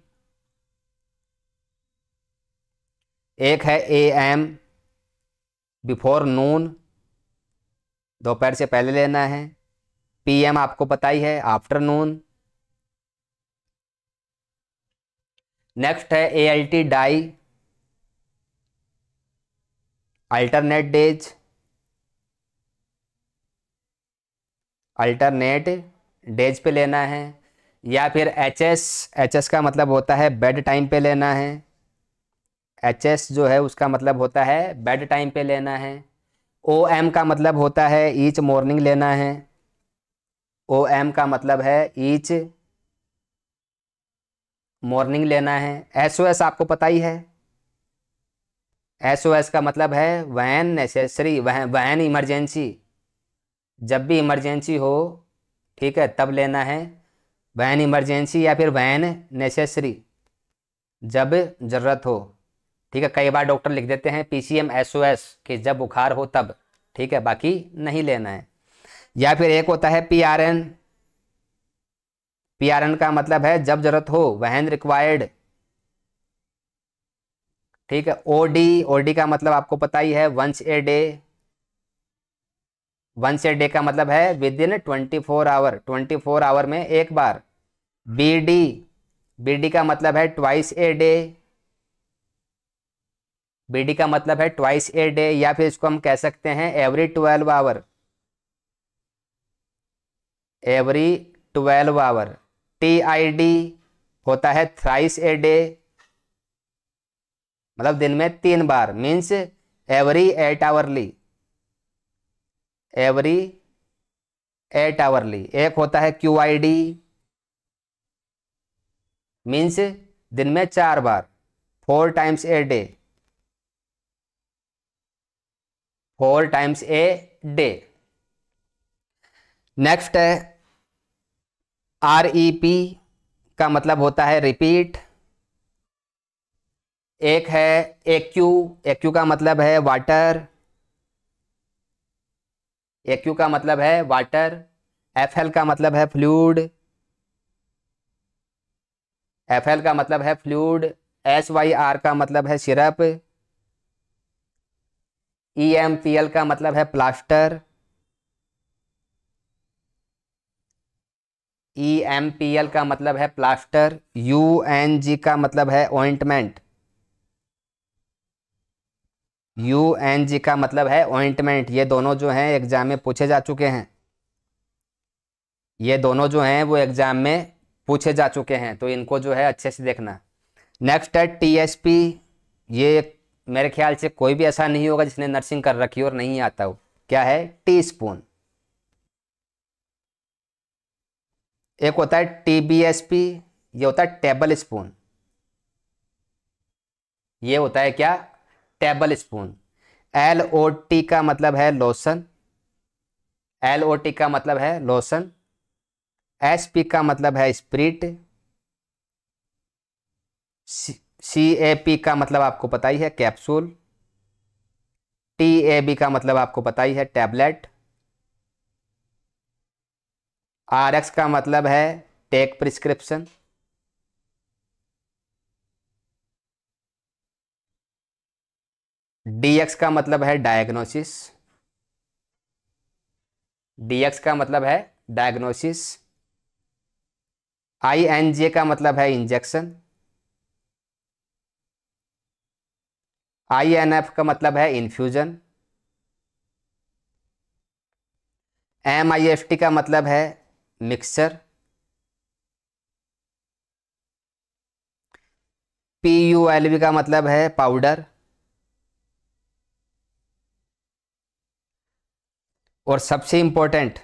Speaker 1: एक है ए एम बिफोर नून दोपहर से पहले लेना है पीएम आपको पता ही है आफ्टर नून नेक्स्ट है A L T die alternate days alternate days पे लेना है या फिर एच एस एच एस का मतलब होता है बेड टाइम पे लेना है एच एस जो है उसका मतलब होता है बेड टाइम पे लेना है ओ एम का मतलब होता है ईच मॉर्निंग लेना है ओ एम का मतलब है ईच मॉर्निंग लेना है एस ओ एस आपको पता ही है एस ओ एस का मतलब है वैन नेसेसरी वैन इमरजेंसी जब भी इमरजेंसी हो ठीक है तब लेना है वैन इमरजेंसी या फिर वैन नेसेसरी जब ज़रूरत हो ठीक है कई बार डॉक्टर लिख देते हैं P C M S O S कि जब बुखार हो तब ठीक है बाकी नहीं लेना है या फिर एक होता है P R N P R N का मतलब है जब जरूरत हो वहन रिक्वायर्ड ठीक है ओ डी ओ डी का मतलब आपको पता ही है वंस ए डे वन से डे का मतलब है within twenty four hour twenty four hour में एक बार बी डी बी डी का मतलब है twice a day B D का मतलब है ट्वाइस ए डे या फिर इसको हम कह सकते हैं every twelve hour every twelve hour T I D होता है थ्राइस ए डे मतलब दिन में तीन बार means every eight hourly every eight hourly एक होता है क्यू आई डी मीन्स दिन में चार बार four times a day four times a day next है आर ई पी का मतलब होता है रिपीट एक है एक्यू एक्यू का मतलब है वाटर एक्यू का मतलब है वाटर एफ एल का मतलब है फ्लूड एफ एल का मतलब है फ्लूड एस वाई आर का मतलब है syrup E M P L का मतलब है plaster E M P L का मतलब है प्लास्टर यू एन जी का मतलब है ऑइंटमेंट यू एन जी का मतलब है ऑइंटमेंट ये दोनों जो हैं एग्जाम में पूछे जा चुके हैं ये दोनों जो हैं वो एग्जाम में पूछे जा चुके हैं तो इनको जो है अच्छे से देखना नेक्स्ट है टी एस पी ये मेरे ख्याल से कोई भी ऐसा नहीं होगा जिसने नर्सिंग कर रखी और नहीं आता हो क्या है टी स्पून एक होता है टी बी एस पी ये होता है टेबल स्पून ये होता है क्या tablespoon L O T का मतलब है लोशन एल ओ टी का मतलब है लोशन एस पी का मतलब है स्प्रिट सी ए पी का मतलब आपको पता ही है कैप्सूल टी ए बी का मतलब आपको पता ही है टैबलेट आर एक्स का मतलब है टेक प्रिस्क्रिप्शन डीएक्स का मतलब है डायग्नोसिस डीएक्स का मतलब है डायग्नोसिस आईएनजे का मतलब है इंजेक्शन आईएनएफ का मतलब है इन्फ्यूजन टी का मतलब है मिक्सचर पीयूएलवी का मतलब है पाउडर और सबसे important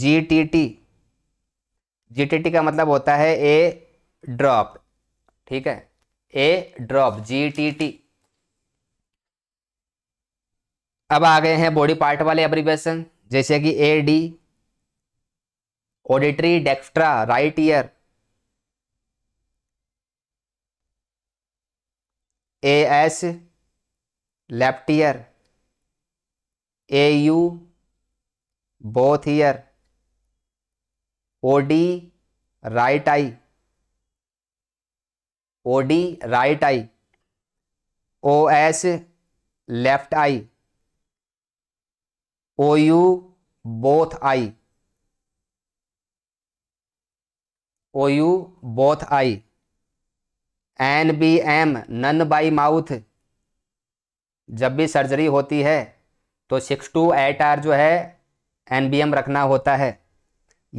Speaker 1: G T T G T T का मतलब होता है ए ड्रॉप ठीक है a drop G T T अब आ गए हैं बॉडी पार्ट वाले एब्रीवेशन जैसे कि A D auditory dextra right ear A S left ear A U both ear O D right eye O D right eye O S left eye O U both eye O U both eye N B M none by mouth जब भी सर्जरी होती है तो सिक्स टू एट आर जो है एन रखना होता है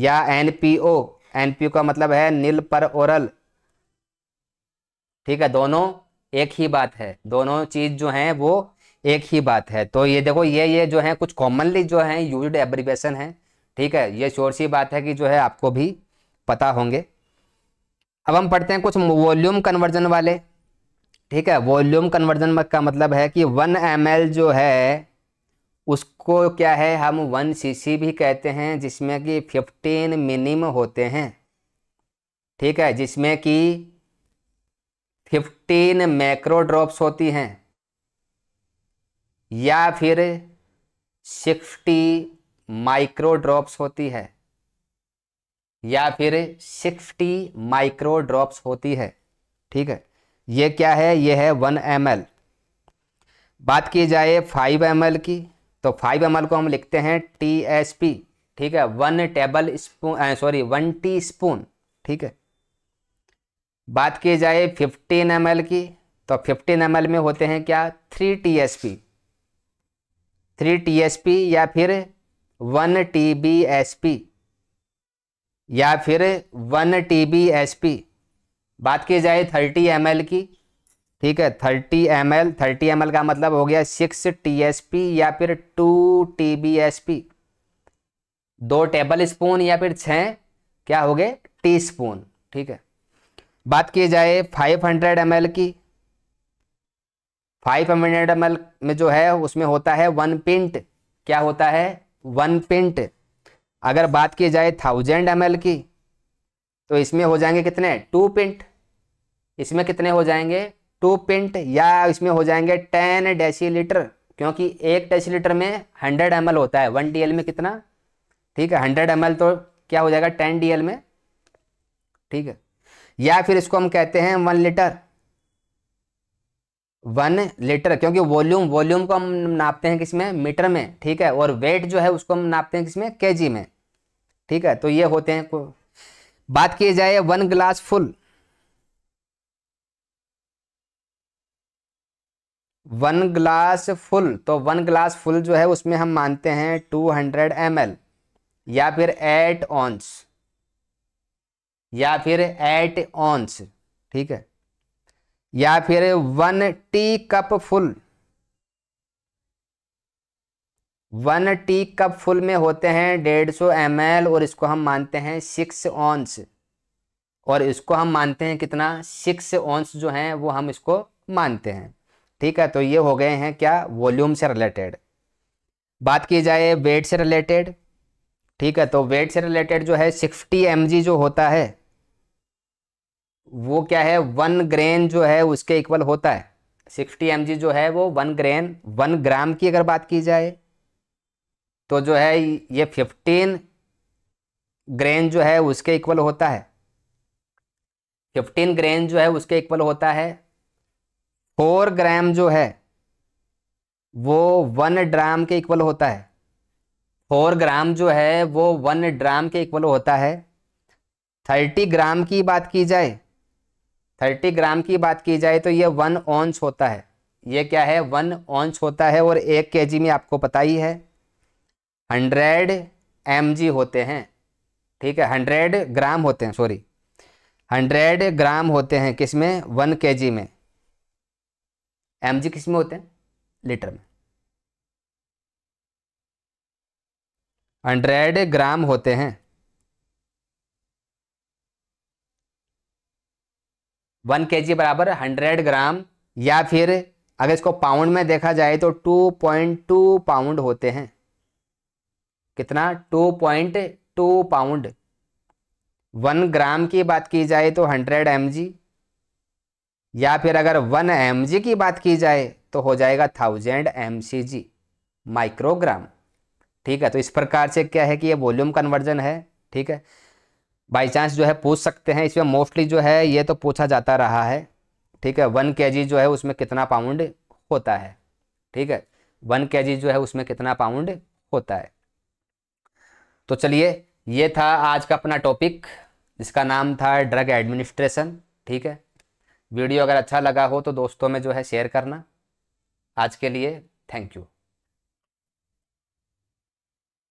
Speaker 1: या N P O N P O का मतलब है नील पर ओरल ठीक है दोनों एक ही बात है दोनों चीज़ जो है वो एक ही बात है तो ये देखो ये ये जो है कुछ कॉमनली जो है यूज एब्रीवेशन है ठीक है ये शोर सी बात है कि जो है आपको भी पता होंगे अब हम पढ़ते हैं कुछ वॉल्यूम कन्वर्जन वाले ठीक है वॉल्यूम कन्वर्जन का मतलब है कि वन एम जो है उसको क्या है हम वन सीसी भी कहते हैं जिसमें कि फिफ्टीन मिनिम होते हैं ठीक है जिसमें कि फिफ्टीन मैक्रो ड्रॉप्स होती हैं या फिर सिक्सटी माइक्रो ड्रॉप्स होती है या फिर सिक्सटी माइक्रो ड्रॉप्स होती है ठीक है ये क्या है ये है वन एम बात की जाए फाइव एम की तो फाइव एम को हम लिखते हैं टी एस पी ठीक है one tablespoon sorry one teaspoon ठीक है बात की जाए फिफ्टीन एम की तो फिफ्टीन एम में होते हैं क्या three T S P three T S P या फिर one T B S P या फिर one T B S P बात की जाए थर्टी एम की ठीक है thirty M L thirty M L का मतलब हो गया सिक्स टी एस पी या फिर two T B S P दो टेबल स्पून या फिर छः क्या हो गए टी स्पून ठीक है बात की जाए फाइव हंड्रेड एम एल की फाइव हंड्रेड एम एल में जो है उसमें होता है वन पिंट क्या होता है वन पिंट अगर बात की जाए थाउजेंड एम एल की तो इसमें हो जाएंगे कितने टू पिंट इसमें कितने हो जाएंगे टू पिंट या इसमें हो जाएंगे टेन डेसीलीटर क्योंकि एक डेसीलीटर में हंड्रेड एम होता है वन डी में कितना ठीक है हंड्रेड एम तो क्या हो जाएगा टेन डी में ठीक है या फिर इसको हम कहते हैं वन लीटर वन लीटर क्योंकि वॉल्यूम वॉल्यूम को हम नापते हैं किसमें मीटर में ठीक है और वेट जो है उसको हम नापते हैं किसमें केजी में ठीक है तो ये होते हैं बात की जाए one glass full one glass full तो वन ग्लास फुल जो है उसमें हम मानते हैं टू हंड्रेड एम एल या फिर एट ऑन्स या फिर एट ऑन्स ठीक है या फिर one teacup full one teacup full में होते हैं डेढ़ सौ एम एल और इसको हम मानते हैं सिक्स ऑन्स और इसको हम मानते हैं कितना सिक्स ऑन्स जो है वो हम इसको मानते हैं ठीक है तो ये हो गए हैं क्या वॉल्यूम से रिलेटेड बात की जाए वेट से रिलेटेड ठीक है तो वेट से रिलेटेड जो है सिक्सटी एम जो होता है वो क्या है वन ग्रेन जो है उसके इक्वल होता है सिक्सटी एम जो है वो वन ग्रेन वन ग्राम की अगर बात की जाए तो जो है ये फिफ्टीन ग्रेन जो है उसके इक्वल होता है फिफ्टीन ग्रेन जो है उसके इक्वल होता है फोर ग्राम जो है वो वन ड्राम के इक्वल होता है फोर ग्राम जो है वो वन ड्राम के इक्वल होता है थर्टी ग्राम की बात की जाए थर्टी ग्राम की बात की जाए तो ये वन ऑंच होता है ये क्या है वन ऑंच होता है और एक के में आपको पता ही है हंड्रेड एम होते हैं ठीक है हंड्रेड ग्राम होते हैं सॉरी हंड्रेड ग्राम होते हैं किसमें वन के में एम जी किस में होते हैं लीटर में हंड्रेड ग्राम होते हैं वन के जी बराबर हंड्रेड ग्राम या फिर अगर इसको पाउंड में देखा जाए तो टू पॉइंट टू पाउंड होते हैं कितना two point two pound one gram की बात की जाए तो हंड्रेड एम जी या फिर अगर वन एम की बात की जाए तो हो जाएगा थाउजेंड एम माइक्रोग्राम ठीक है तो इस प्रकार से क्या है कि ये वॉल्यूम कन्वर्जन है ठीक है बाय चांस जो है पूछ सकते हैं इसमें मोस्टली जो है ये तो पूछा जाता रहा है ठीक है वन के जो है उसमें कितना पाउंड होता है ठीक है वन के जो है उसमें कितना पाउंड होता है तो चलिए ये था आज का अपना टॉपिक जिसका नाम था ड्रग एडमिनिस्ट्रेशन ठीक है वीडियो अगर अच्छा लगा हो तो दोस्तों में जो है शेयर करना आज के लिए थैंक यू